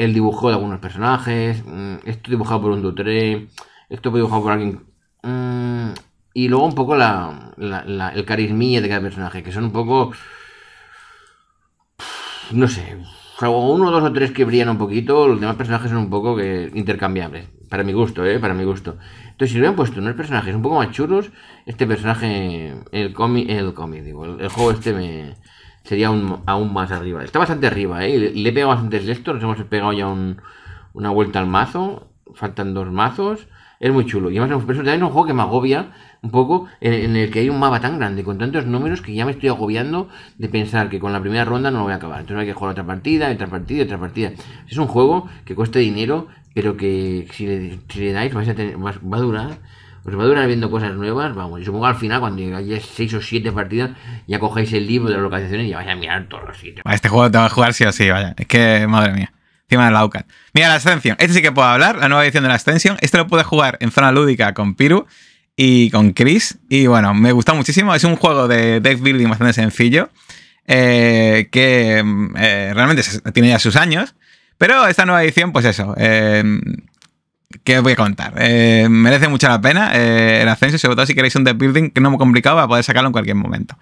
el dibujo de algunos personajes, mm, esto dibujado por un Dutré, esto dibujado por alguien... Mm, y luego un poco la, el carismilla de cada personaje, que son un poco... No sé, uno, dos o tres que brillan un poquito, los demás personajes son un poco que intercambiables. Para mi gusto, ¿eh? Para mi gusto. Entonces, si le hubieran puesto unos personajes un poco más chulos, este personaje, el cómic, el cómic, digo, el juego este me, sería aún, más arriba. Está bastante arriba, ¿eh? Le, he pegado bastantes esto, nos hemos pegado ya una vuelta al mazo, faltan dos mazos, es muy chulo. Y además, también es un juego que me agobia un poco, en, el que hay un mapa tan grande, con tantos números, que ya me estoy agobiando de pensar que con la primera ronda no lo voy a acabar. Entonces hay que jugar otra partida, otra partida, otra partida. Es un juego que cuesta dinero, pero que si le, dais va a durar os va a durar viendo cosas nuevas, vamos. Y supongo que al final, cuando llegáis 6 o siete partidas, ya cogéis el libro de las localizaciones y ya vais a mirar todos los sitios. Este juego te va a jugar sí o sí, vaya. Es que, madre mía. Encima de la UCAT. Mira, la Ascension. Este sí que puedo hablar, la nueva edición de la Ascension. Este lo puedes jugar en zona lúdica con Piru y con Chris. Y bueno, me gusta muchísimo. Es un juego de deck building bastante sencillo. Eh, que eh, realmente tiene ya sus años. Pero esta nueva edición, pues eso, eh, ¿Qué os voy a contar? Eh, merece mucho la pena eh, el ascenso, sobre todo si queréis un de building que no es muy complicado para poder sacarlo en cualquier momento.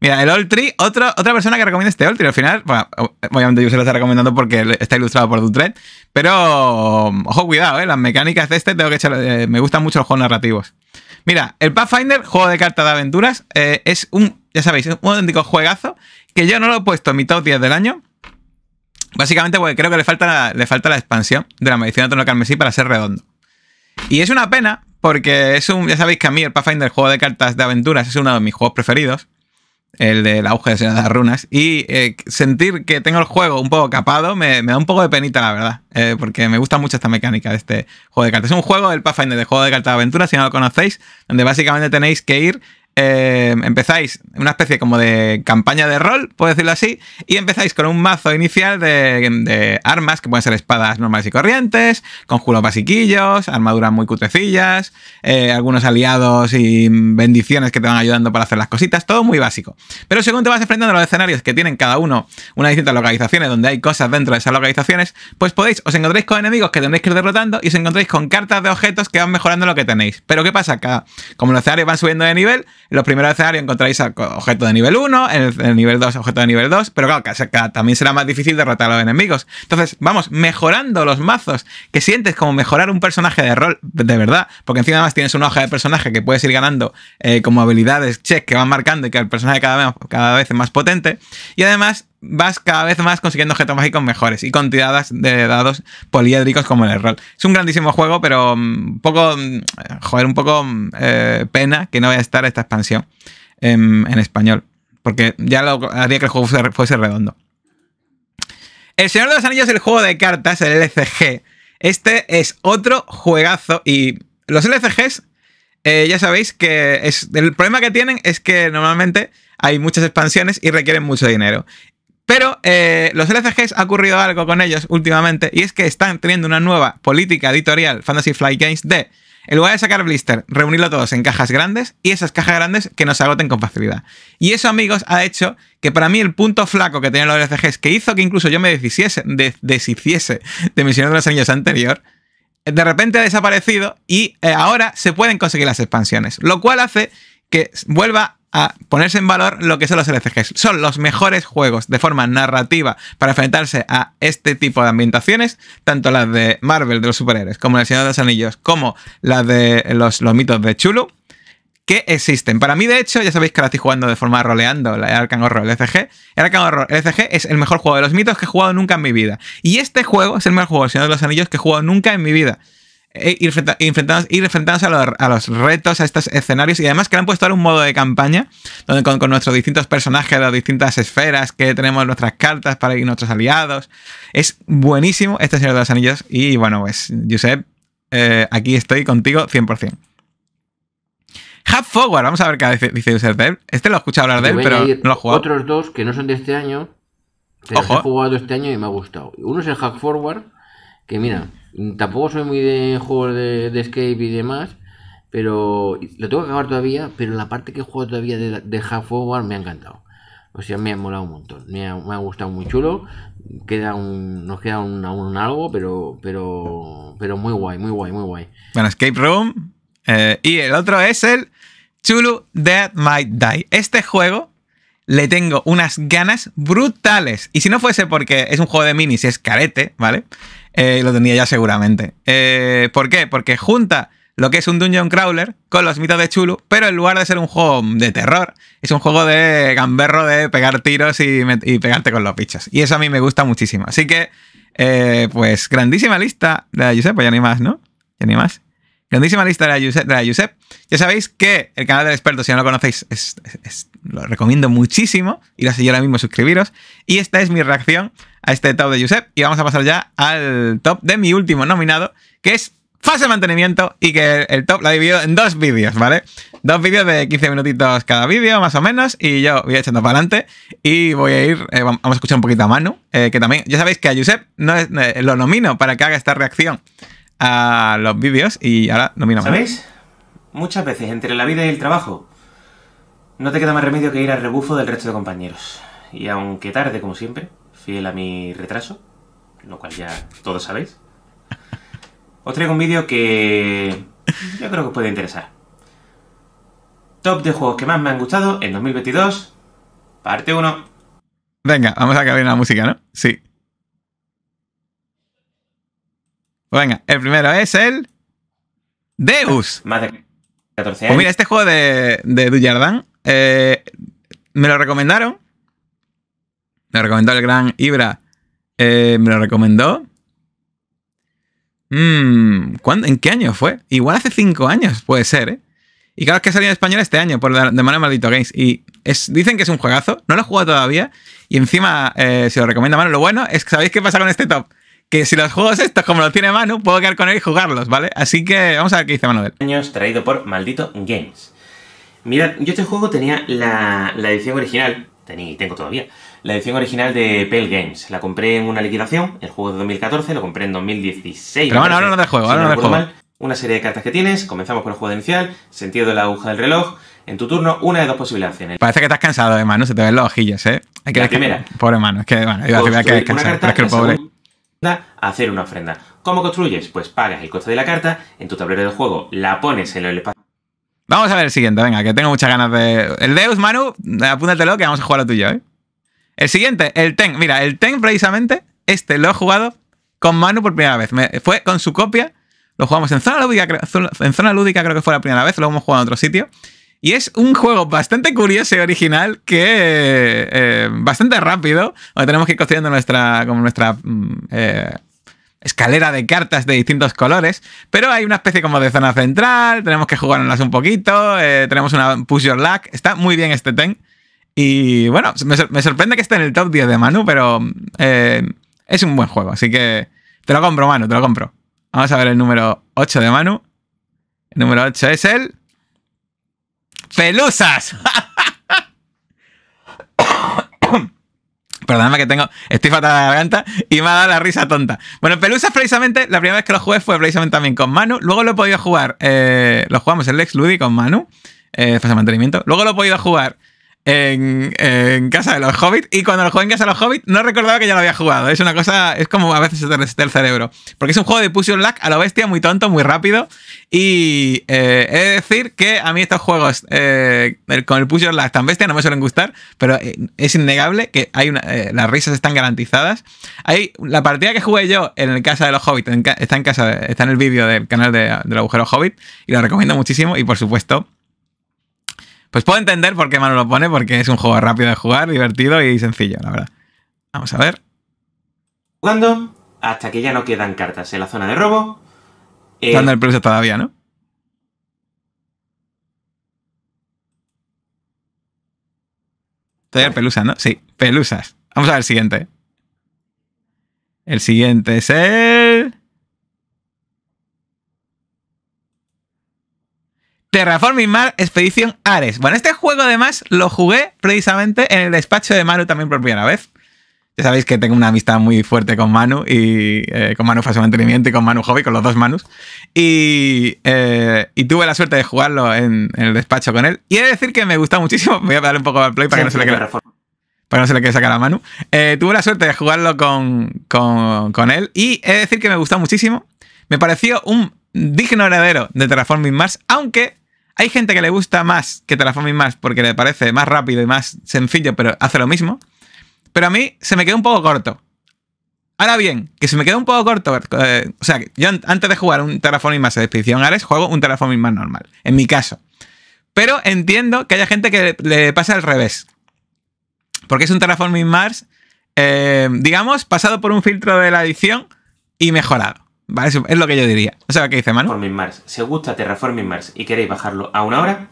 Mira, el Ultri, otra persona que recomienda este tree Al final, bueno, obviamente yo se lo estoy recomendando porque está ilustrado por Dutret. Pero, ojo, cuidado, eh, las mecánicas de este tengo que me gustan mucho los juegos narrativos. Mira, el Pathfinder, juego de cartas de aventuras, es un, ya sabéis, un auténtico juegazo que yo no lo he puesto en mi top 10 del año. Básicamente porque creo que le falta la, le falta la expansión de la medicina de tono carmesí para ser redondo. Y es una pena porque es un, ya sabéis que a mí el Pathfinder, el juego de cartas de aventuras, es uno de mis juegos preferidos. El del auge de las runas. Y eh, sentir que tengo el juego un poco capado me, da un poco de penita, la verdad. Eh, porque me gusta mucho esta mecánica de este juego de cartas. Es un juego del Pathfinder, de juego de cartas de aventuras, si no lo conocéis, donde básicamente tenéis que ir Em, empezáis una especie como de campaña de rol, puedo decirlo así, y empezáis con un mazo inicial de, armas, que pueden ser espadas normales y corrientes, conjuros basiquillos, armaduras muy cutrecillas, eh, algunos aliados y bendiciones que te van ayudando para hacer las cositas, todo muy básico. Pero según te vas enfrentando a los escenarios que tienen cada uno unas distintas localizaciones, donde hay cosas dentro de esas localizaciones, pues podéis, os encontréis con enemigos que tendréis que ir derrotando y os encontréis con cartas de objetos que van mejorando lo que tenéis. Pero ¿qué pasa acá? Como los escenarios van subiendo de nivel, en los primeros escenarios encontráis objeto de nivel 1, en el, nivel 2 objeto de nivel 2, pero claro, también será más difícil derrotar a los enemigos. Entonces, vamos, mejorando los mazos, que sientes como mejorar un personaje de rol, de verdad, porque encima además tienes una hoja de personaje que puedes ir ganando eh, como habilidades, check que van marcando y que el personaje cada vez, cada vez es más potente. Y además vas cada vez más consiguiendo objetos mágicos mejores y con de dados poliédricos como en el rol. Es un grandísimo juego, pero un mm, poco, mm, joder, un poco mm, eh, pena que no vaya a estar esta expansión em, en, español, porque ya lo haría que el juego fuese, redondo. El Señor de los Anillos, el juego de cartas, el LCG. Este es otro juegazo y los LCGs, eh, ya sabéis que es, el problema que tienen es que normalmente hay muchas expansiones y requieren mucho dinero. Pero eh, los LCGs ha ocurrido algo con ellos últimamente y es que están teniendo una nueva política editorial Fantasy Flight Games de, en lugar de sacar blister, reunirlo todos en cajas grandes y esas cajas grandes que nos agoten con facilidad. Y eso, amigos, ha hecho que para mí el punto flaco que tenían los LCGs, que hizo que incluso yo me deshiciese, de, deshiciese de de los años anterior, de repente ha desaparecido y eh, ahora se pueden conseguir las expansiones, lo cual hace que vuelva a ponerse en valor lo que son los LCGs. Son los mejores juegos de forma narrativa para enfrentarse a este tipo de ambientaciones, tanto las de Marvel, de los superhéroes, como el Señor de los Anillos, como las de los, mitos de Chulu, que existen. Para mí, de hecho, ya sabéis que la estoy jugando de forma roleando, el Arkham Horror LCG. El Arkham Horror LCG es el mejor juego de los mitos que he jugado nunca en mi vida. Y este juego es el mejor juego del Señor de los Anillos que he jugado nunca en mi vida y ir, enfrentándose, a, los, retos, a estos escenarios y además que le han puesto ahora un modo de campaña donde con, nuestros distintos personajes, las distintas esferas que tenemos, nuestras cartas para ir nuestros aliados. Es buenísimo este Señor de los Anillos y bueno, pues Josep, eh, aquí estoy contigo 100%. Half Forward, vamos a ver qué dice, Joseph. Este lo he escuchado hablar de él, pero no lo he jugado. Otros dos que no son de este año, pero he jugado este año y me ha gustado. Uno es el Hack Forward, que mira, tampoco soy muy de juegos de, escape y demás, pero lo tengo que acabar todavía, pero la parte que juego todavía de, Half Forward me ha encantado. O sea, me ha molado un montón, me ha, gustado muy chulo, queda un, nos queda un, aún algo, pero, pero, pero muy guay, muy guay, muy guay. Bueno, Escape Room, eh, y el otro es el Chulu Dead Might Die. Este juego le tengo unas ganas brutales. Y si no fuese porque es un juego de minis y es carete, ¿vale? Eh, lo tenía ya seguramente. Eh, ¿Por qué? Porque junta lo que es un dungeon crawler con los mitos de Chulu, pero en lugar de ser un juego de terror, es un juego de gamberro de pegar tiros y, pegarte con los bichos. Y eso a mí me gusta muchísimo. Así que, eh, pues, grandísima lista de la Josep, pues ya ni más, ¿no? Ya ni más. Grandísima lista de la Josep. Ya sabéis que el canal del experto, si no lo conocéis, es lo recomiendo muchísimo. Y Ir yo ahora mismo suscribiros. Y esta es mi reacción a este top de Josep. Y vamos a pasar ya al top de mi último nominado, que es fase de mantenimiento y que el top lo ha dividido en dos vídeos, ¿vale? Dos vídeos de 15 minutitos cada vídeo, más o menos, y yo voy echando para adelante y voy a ir, eh, vamos a escuchar un poquito a Manu, eh, que también, ya sabéis que a Josep eh, lo nomino para que haga esta reacción a los vídeos y ahora nomino ¿Sabéis? Muchas veces entre la vida y el trabajo no te queda más remedio que ir al rebufo del resto de compañeros. Y aunque tarde, como siempre, fiel a mi retraso, lo cual ya todos sabéis, os traigo un vídeo que yo creo que os puede interesar. Top de juegos que más me han gustado en 2022, parte 1. Venga, vamos a acabar la música, ¿no? Sí. Venga, el primero es el Deus. Más de 14 años. Pues mira, este juego de, de eh, me lo recomendaron. Me lo recomendó el gran Ibra. Eh, me lo recomendó. Mm, ¿En qué año fue? Igual hace cinco años, puede ser, ¿eh? Y claro, es que salió en español este año por de maldito games. Y es, dicen que es un juegazo, no lo he jugado todavía. Y encima, si lo recomienda Manu, lo bueno es que sabéis qué pasa con este top. Que si los juegos estos, como los tiene Manu, puedo quedar con él y jugarlos, ¿vale? Así que vamos a ver qué dice Manuel. Años traído por Maldito Games. Mirad, yo este juego tenía la, edición original, tenía y tengo todavía, la edición original de Pell Games. La compré en una liquidación, el juego de 2014, lo compré en 2016. Pero bueno, ahora no es juego, ahora no del juego. una serie de cartas que tienes, comenzamos por el juego inicial, sentido de la aguja del reloj, en tu turno una de dos posibilidades Parece que estás cansado, eh, No se te ven los ojillos, ¿eh? Hay que la primera. Pobre hermano, es que, bueno, iba a que descansar, es que el pobre... hacer una ofrenda. ¿Cómo construyes? Pues pagas el coste de la carta, en tu tablero de juego la pones en el espacio Vamos a ver el siguiente, venga, que tengo muchas ganas de. El Deus, Manu, apúntatelo que vamos a jugar lo tuyo, ¿eh? El siguiente, el Ten. Mira, el Ten, precisamente, este lo he jugado con Manu por primera vez. fue con su copia. Lo jugamos en zona lúdica, creo... en zona lúdica creo que fue la primera vez, lo hemos jugado en otro sitio. Y es un juego bastante curioso y original que eh, bastante rápido, donde tenemos que ir construyendo nuestra, como nuestra mm, eh, escalera de cartas de distintos colores, pero hay una especie como de zona central, tenemos que jugárnoslas un poquito, eh, tenemos una push your luck, está muy bien este ten. Y bueno, me, sorprende que esté en el top 10 de Manu, pero eh, es un buen juego, así que te lo compro, Manu, te lo compro. Vamos a ver el número 8 de Manu. El número 8 es el... ¡Pelusas! Perdóname que tengo. Estoy fatal de la garganta y me ha dado la risa tonta. Bueno, Pelusa precisamente, la primera vez que lo jugué fue precisamente también con Manu. Luego lo he podido jugar. Eh, lo jugamos el Lex Ludi con Manu. Eh, fase de mantenimiento. Luego lo he podido jugar en, Casa de los Hobbits. Y cuando lo jugué en Casa de los Hobbits, no recordaba que ya lo había jugado. Es una cosa, es como a veces se te resiste el cerebro. Porque es un juego de push your a lo bestia, muy tonto, muy rápido. Y eh, he de decir que a mí estos juegos eh, con el push your tan bestia no me suelen gustar, pero eh, es innegable que hay una, las risas están garantizadas. Hay, la partida que jugué yo en el Casa de los Hobbits, está, en casa, está en el vídeo del canal de, del Agujero Hobbit, y lo recomiendo muchísimo. Y por supuesto, pues puedo entender por qué Manu lo pone, porque es un juego rápido de jugar, divertido y sencillo, la verdad. Vamos a ver. Jugando hasta que ya no quedan cartas en la zona de robo. Eh... Dando el pelusa todavía, ¿no? Todavía pelusa, ¿no? Sí, pelusas. Vamos a ver el siguiente. El siguiente es el. Terraforming Mars Expedición Ares. Bueno, este juego además lo jugué precisamente en el despacho de Manu también por primera vez. Ya sabéis que tengo una amistad muy fuerte con Manu y eh, con Manu Fase Mantenimiento y con Manu Hobby, con los dos Manus. Y, eh, tuve la suerte de jugarlo en, el despacho con él. Y he de decir que me gustó muchísimo. Voy a darle un poco al play para que no se le quede. sacar a Manu. Eh, tuve la suerte de jugarlo con, con él y he de decir que me gustó muchísimo. Me pareció un digno heredero de Terraforming Mars, aunque hay gente que le gusta más que Terraforming Mars porque le parece más rápido y más sencillo, pero hace lo mismo. Pero a mí se me queda un poco corto. Ahora bien, que se me queda un poco corto. Eh, o sea, yo antes de jugar un Terraforming Mars de Expedición Ares, juego un Terraforming Mars normal, en mi caso. Pero entiendo que haya gente que le, pasa al revés. Porque es un Terraforming Mars, eh, digamos, pasado por un filtro de la edición y mejorado. Es lo que yo diría. O sea, ¿qué dice Manu? Terraforming Mars. Si os gusta Terraforming Mars y queréis bajarlo a una hora,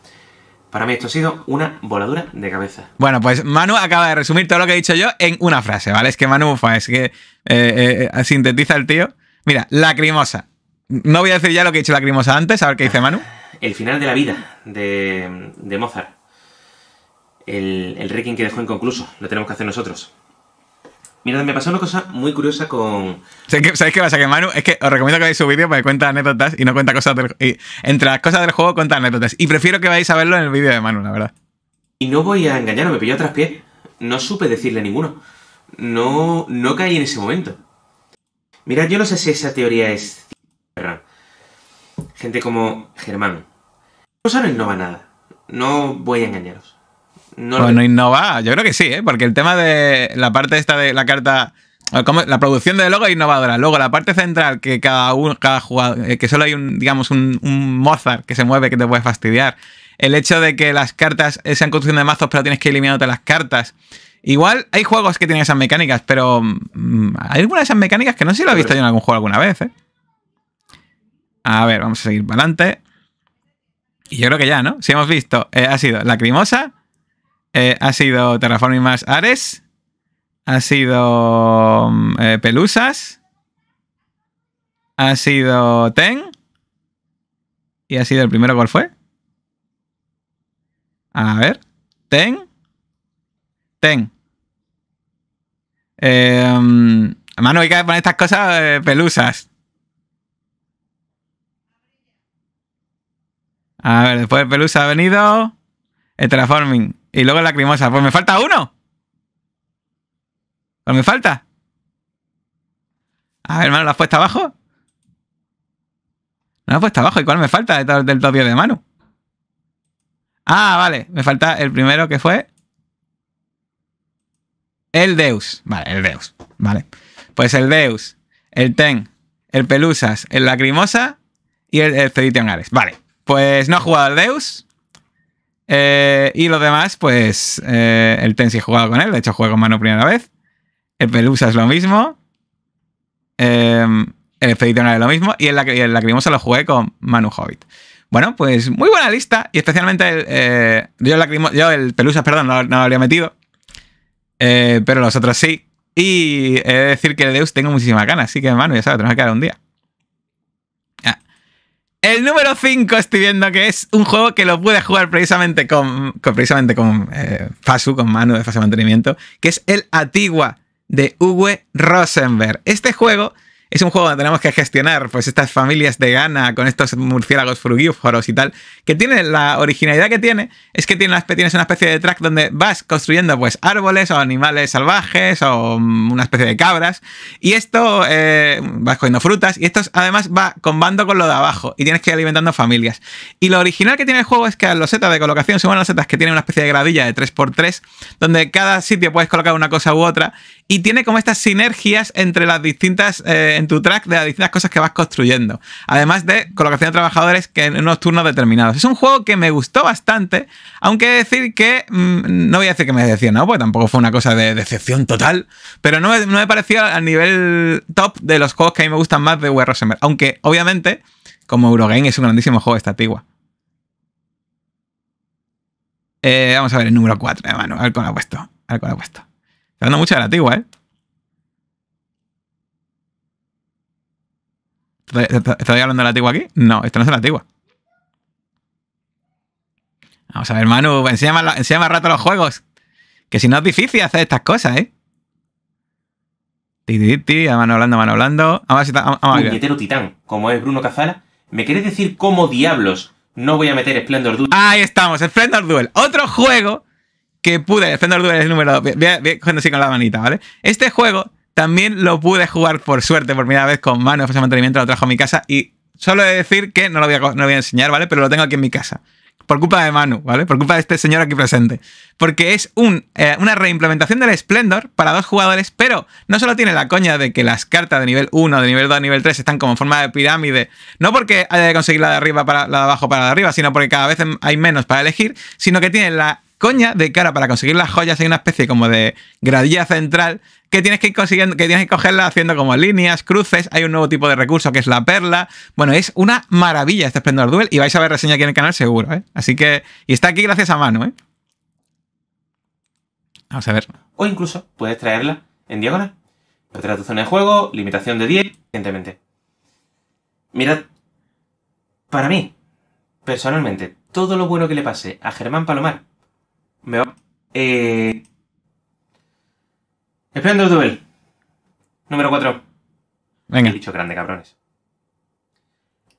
para mí esto ha sido una voladura de cabeza. Bueno, pues Manu acaba de resumir todo lo que he dicho yo en una frase, ¿vale? Es que Manu pues, es que eh, eh, sintetiza el tío. Mira, lacrimosa. No voy a decir ya lo que he dicho lacrimosa antes, a ver qué dice Manu. El final de la vida de, Mozart. El, el Requiem que dejó inconcluso. Lo tenemos que hacer nosotros. Mirad, me pasó una cosa muy curiosa con. ¿Sabéis qué pasa? Que Manu, es que os recomiendo que veáis su vídeo porque cuenta anécdotas y no cuenta cosas del y Entre las cosas del juego cuenta anécdotas. Y prefiero que vayáis a verlo en el vídeo de Manu, la verdad. Y no voy a engañaros, me pilló a pies. No supe decirle ninguno. No, no caí en ese momento. Mira, yo no sé si esa teoría es cierta. Gente como Germán. No saben, no va nada. No voy a engañaros. No bueno, innova, yo creo que sí, ¿eh? porque el tema de la parte esta de la carta, la producción de logo es innovadora. Luego la parte central, que cada uno, cada jugador, eh, que solo hay un, digamos, un, Mozart que se mueve que te puede fastidiar. El hecho de que las cartas sean construcción de mazos, pero tienes que eliminarte las cartas. Igual hay juegos que tienen esas mecánicas, pero mm, hay algunas de esas mecánicas que no sé si lo he visto yo en algún juego alguna vez. ¿eh? A ver, vamos a seguir para adelante. Y yo creo que ya, ¿no? Si hemos visto, ha sido lacrimosa, eh, ha sido Terraforming más Ares. Ha sido mm, eh, Pelusas. Ha sido Ten. Y ha sido el primero, ¿cuál fue? A ver. Ten. Ten. Además eh, mm, mano, hay que poner estas cosas pelusas. A ver, después de pelusa ha venido. El transforming. Y luego lacrimosa. Pues me falta uno. Pues me falta. A ver, hermano, ¿la has puesto abajo? No la has puesto abajo. ¿Y cuál me falta del top de mano? Ah, vale. Me falta el primero que fue. El Deus. Vale, el Deus. Vale. Pues el Deus, el Ten, el Pelusas, el Lacrimosa y el Expedition Ares. Vale. Pues no ha jugado al Deus. Eh, y los demás, pues eh, el Tensi jugaba jugado con él, de hecho juego con mano primera vez. El Pelusa es lo mismo. Eh, el no es lo mismo. Y el, Lacrimosa lo jugué con Manu Hobbit. Bueno, pues muy buena lista. Y especialmente el, yo, el Pelusa, perdón, no, lo habría metido. pero los otros sí. Y he de decir que el Deus tengo muchísima ganas. Así que, Manu, ya sabes, tenemos que quedar un día. El número 5 estoy viendo que es un juego que lo puede jugar precisamente con, precisamente con eh, Fasu, con Manu de Fase Mantenimiento, que es el Atigua de Uwe Rosenberg. Este juego es un juego donde tenemos que gestionar pues estas familias de gana con estos murciélagos frugíforos y tal, que tiene la originalidad que tiene, es que tiene tienes una especie de track donde vas construyendo pues árboles o animales salvajes o mm, una especie de cabras y esto eh, vas cogiendo frutas y esto además va combando con lo de abajo y tienes que ir alimentando familias. Y lo original que tiene el juego es que a los setas de colocación se van las setas que tienen una especie de gradilla de 3x3 donde cada sitio puedes colocar una cosa u otra y tiene como estas sinergias entre las distintas, eh, en tu track, de las distintas cosas que vas construyendo. Además de colocación de trabajadores que en unos turnos determinados. Es un juego que me gustó bastante, aunque decir que, mm, no voy a decir que me decepcionó, porque tampoco fue una cosa de decepción total, pero no me, pareció al nivel top de los juegos que a mí me gustan más de W.E.R. Aunque, obviamente, como Eurogame es un grandísimo juego esta antigua. Eh, vamos a ver el número 4, hermano, a ver con ha puesto. A ver lo ha puesto hablando mucha de la antigua, ¿eh? ¿Estoy hablando de la antigua aquí? No, esto no es la antigua. Vamos a ver, Manu, enséñame, enséñame rato los juegos. Que si no es difícil hacer estas cosas, ¿eh? Ti, ti, ti, a mano hablando, a mano hablando. A titán, como es Bruno Cazala. ¿Me quieres decir cómo diablos no voy a meter Splendor Duel? Ahí estamos, Splendor Duel. Otro juego que pude, defender Duel el número 2, voy así con la manita, ¿vale? Este juego también lo pude jugar por suerte, por primera vez con mano, de mantenimiento, lo trajo a mi casa y solo he de decir que no lo, voy a, no voy a enseñar, ¿vale? Pero lo tengo aquí en mi casa por culpa de Manu, ¿vale? Por culpa de este señor aquí presente. Porque es un, eh, una reimplementación del Splendor para dos jugadores, pero no solo tiene la coña de que las cartas de nivel 1, de nivel 2, de nivel 3 están como en forma de pirámide, no porque haya de conseguir la de arriba para la de abajo para la de arriba, sino porque cada vez hay menos para elegir, sino que tiene la coña de cara para conseguir las joyas hay una especie como de gradilla central que tienes que ir consiguiendo, que tienes que cogerla haciendo como líneas, cruces, hay un nuevo tipo de recurso que es la perla. Bueno, es una maravilla este Splendor Duel y vais a ver reseña aquí en el canal seguro, ¿eh? Así que, y está aquí gracias a mano ¿eh? Vamos a ver. O incluso puedes traerla en diagonal. Puedes traer tu zona de juego, limitación de 10, evidentemente. Mirad, para mí, personalmente, todo lo bueno que le pase a Germán Palomar me va. Eh... Splendor Duel. Número 4. Venga. dicho grande, cabrones.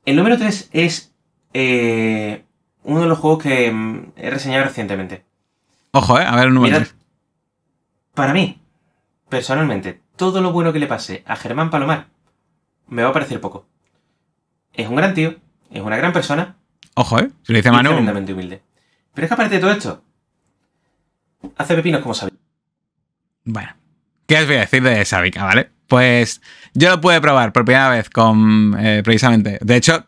El número 3 es eh, uno de los juegos que mm, he reseñado recientemente. Ojo, eh, a ver el número 3. Para mí, personalmente, todo lo bueno que le pase a Germán Palomar me va a parecer poco. Es un gran tío, es una gran persona. Ojo, eh, se lo dice Manu. Es tremendamente humilde. Pero es que aparte de todo esto, Hace pepinos como sabía. Bueno, ¿qué os voy a decir de Sabica, vale? Pues yo lo pude probar por primera vez con, eh, precisamente. De hecho,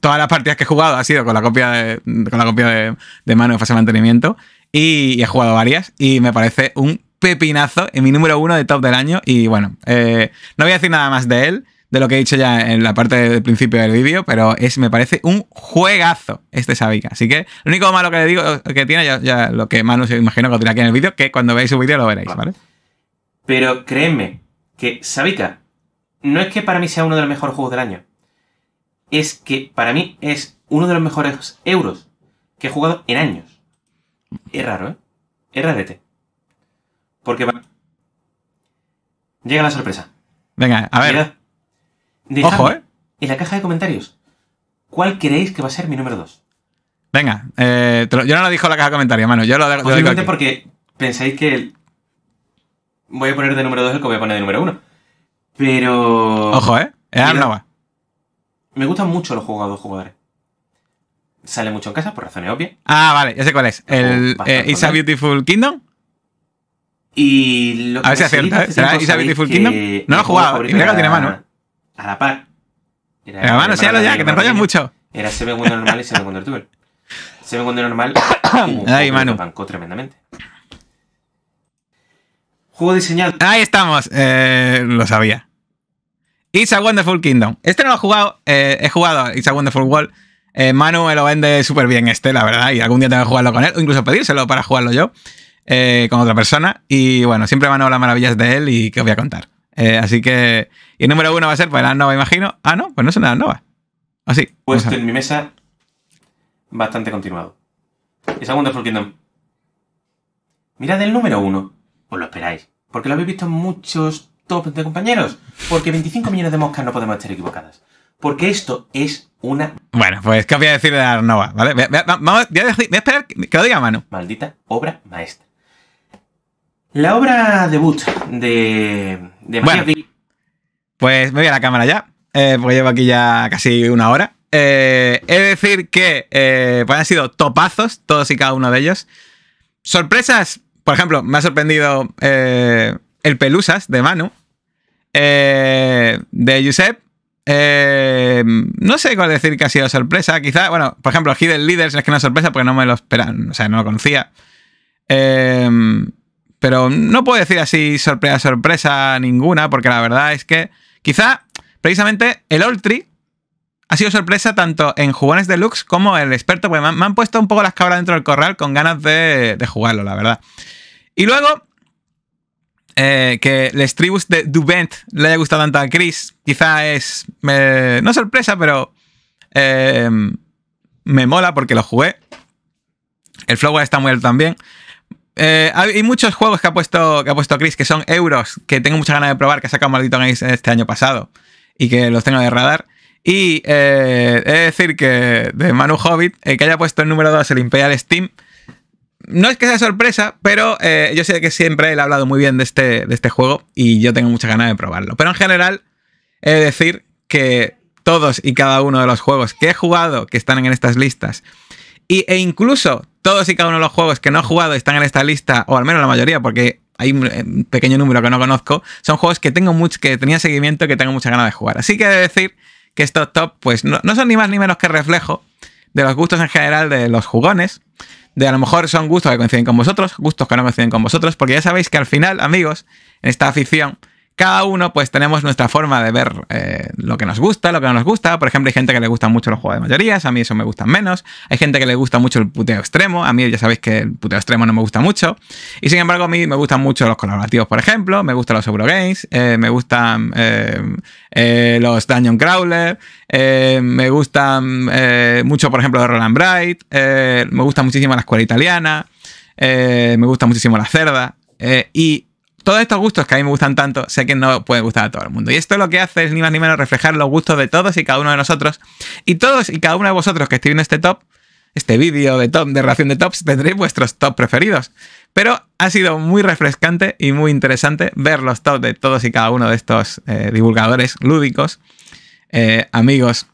todas las partidas que he jugado ha sido con la copia de, con la copia de, mano de fase de mantenimiento y, he jugado varias y me parece un pepinazo en mi número uno de top del año y bueno, eh, no voy a decir nada más de él de lo que he dicho ya en la parte del principio del vídeo, pero es, me parece un juegazo este Sabica. Así que lo único malo que le digo que tiene, ya, lo que más se imagino que lo tiene aquí en el vídeo, que cuando veáis su vídeo lo veréis, ¿vale? Pero créeme que Sabica no es que para mí sea uno de los mejores juegos del año. Es que para mí es uno de los mejores euros que he jugado en años. Es raro, ¿eh? Es rarete. Porque llega la sorpresa. Venga, a ver. Ojo, ¿eh? En la caja de comentarios, ¿cuál creéis que va a ser mi número 2? Venga, eh, yo no lo dijo en la caja de comentarios, mano. Yo lo, he Posiblemente porque pensáis que voy a poner de número 2 el que voy a poner de número 1. Pero. Ojo, ¿eh? Me gustan mucho los jugadores jugadores. Sale mucho en casa, por razones obvias. Ah, vale, ya sé cuál es. El, eh, a Beautiful Kingdom. Y lo a ver si acierta. Este ¿Será Is a Beautiful Kingdom? No lo he jugado. Y mira que tiene mano a la par. Era Pero hermano, hermano ya, que te enrollas mucho. Era semiconductor normal y semiconductor Semiconductor normal ahí Manu bancó tremendamente. Juego diseñado. Ahí estamos, eh, lo sabía. It's a Wonderful Kingdom. Este no lo he jugado, eh, he jugado It's a Wonderful World. Eh, Manu me lo vende súper bien este, la verdad, y algún día tengo que jugarlo con él, o incluso pedírselo para jugarlo yo, con otra persona. Y bueno, siempre Manu las maravillas de él y que os voy a contar. Eh, así que. Y el número uno va a ser pues, la Arnova, imagino. Ah, no, pues no es una Nova. Así. Puesto en mi mesa, bastante continuado. es segundo por Kingdom. Mirad el número uno. Os lo esperáis. Porque lo habéis visto en muchos tops de compañeros. Porque 25 millones de moscas no podemos estar equivocadas. Porque esto es una. Bueno, pues, ¿qué voy a decir de Arnova? ¿Vale? Voy a, a, voy a esperar que lo diga mano. Maldita obra maestra. La obra debut de bueno, pues me voy a la cámara ya, eh, porque llevo aquí ya casi una hora. Eh, he de decir que eh, pues han sido topazos todos y cada uno de ellos. Sorpresas, por ejemplo, me ha sorprendido el Pelusas de Manu, de Josep. no sé cuál decir que ha sido sorpresa. Quizá, bueno, por ejemplo, Hidden Leaders es que no es sorpresa porque no me lo esperan, o sea, no lo conocía. Eh, pero no puedo decir así sorpresa, sorpresa ninguna, porque la verdad es que quizá precisamente el Tree ha sido sorpresa tanto en jugones deluxe como el experto, porque me han, puesto un poco las cabras dentro del corral con ganas de, jugarlo, la verdad. Y luego, eh, que Les Tribus de Duvent le haya gustado tanto a Chris, quizá es, no sorpresa, pero eh, me mola porque lo jugué. El Flower está muy alto también. Eh, hay muchos juegos que ha, puesto, que ha puesto Chris que son euros, que tengo mucha ganas de probar, que ha sacado Maldito Games este año pasado y que los tengo de radar. Y eh, he de decir que de Manu Hobbit, eh, que haya puesto el número 2 el Imperial Steam, no es que sea sorpresa, pero yo sé que siempre él ha hablado muy bien de este, de este juego y yo tengo muchas ganas de probarlo. Pero en general, he de decir que todos y cada uno de los juegos que he jugado que están en estas listas y, e incluso todos y cada uno de los juegos que no he jugado están en esta lista, o al menos la mayoría, porque hay un eh, pequeño número que no conozco, son juegos que tengo mucho, que tenía seguimiento, que tengo mucha ganas de jugar. Así que he de decir que estos top, pues no, no son ni más ni menos que reflejo de los gustos en general de los jugones, de a lo mejor son gustos que coinciden con vosotros, gustos que no coinciden con vosotros, porque ya sabéis que al final, amigos, en esta afición, cada uno pues tenemos nuestra forma de ver eh, lo que nos gusta, lo que no nos gusta. Por ejemplo, hay gente que le gusta mucho los juegos de mayorías, a mí eso me gustan menos. Hay gente que le gusta mucho el puteo extremo, a mí ya sabéis que el puteo extremo no me gusta mucho. Y sin embargo, a mí me gustan mucho los colaborativos, por ejemplo, me gustan los Eurogames, eh, me gustan eh, los Dungeon Crawler, me gustan mucho, por ejemplo, de Roland Bright, me gusta muchísimo la escuela italiana, me gusta muchísimo la cerda. y todos estos gustos que a mí me gustan tanto, sé que no pueden gustar a todo el mundo. Y esto lo que hace es ni más ni menos reflejar los gustos de todos y cada uno de nosotros. Y todos y cada uno de vosotros que estéis viendo este top, este vídeo de top, de relación de tops, tendréis vuestros top preferidos. Pero ha sido muy refrescante y muy interesante ver los top de todos y cada uno de estos eh, divulgadores lúdicos, eh, amigos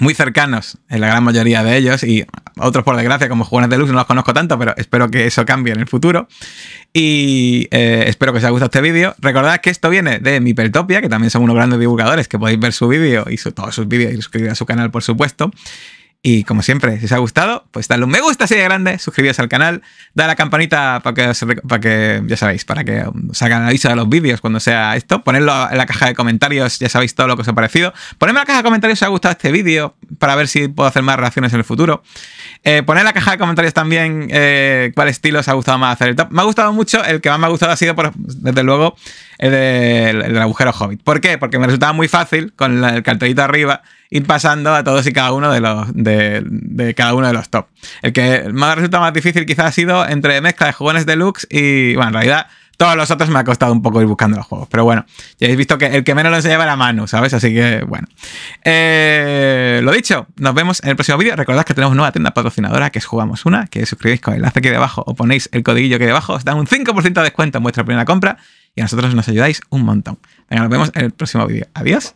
muy cercanos en la gran mayoría de ellos y otros por desgracia como jugadores de luz no los conozco tanto pero espero que eso cambie en el futuro y eh, espero que os haya gustado este vídeo recordad que esto viene de mi Mipertopia que también son unos grandes divulgadores que podéis ver su vídeo y todos sus vídeos y suscribir a su canal por supuesto y como siempre, si os ha gustado, pues dadle un me gusta si grande, suscribíos al canal, da la campanita para que, que, ya sabéis, para que os hagan aviso de los vídeos cuando sea esto. Ponedlo en la caja de comentarios, ya sabéis todo lo que os ha parecido. Ponedme en la caja de comentarios si os ha gustado este vídeo para ver si puedo hacer más reacciones en el futuro. Eh, poner en la caja de comentarios también eh, cuál estilo os ha gustado más hacer el top. Me ha gustado mucho, el que más me ha gustado ha sido, desde luego, el, del agujero hobbit. ¿Por qué? Porque me resultaba muy fácil, con el cartelito arriba, ir pasando a todos y cada uno de los de, cada uno de los top. El que más resulta más difícil quizás ha sido entre mezcla de jugones deluxe y, bueno, en realidad todos los otros me ha costado un poco ir buscando los juegos. Pero bueno, ya habéis visto que el que menos lo lleva la mano, ¿sabes? Así que, bueno. Eh, lo dicho, nos vemos en el próximo vídeo. Recordad que tenemos nueva tienda patrocinadora, que es Jugamos Una, que suscribís con el enlace aquí debajo o ponéis el codiguillo aquí debajo. Os dan un 5% de descuento en vuestra primera compra y a nosotros nos ayudáis un montón. Venga, nos vemos en el próximo vídeo. Adiós.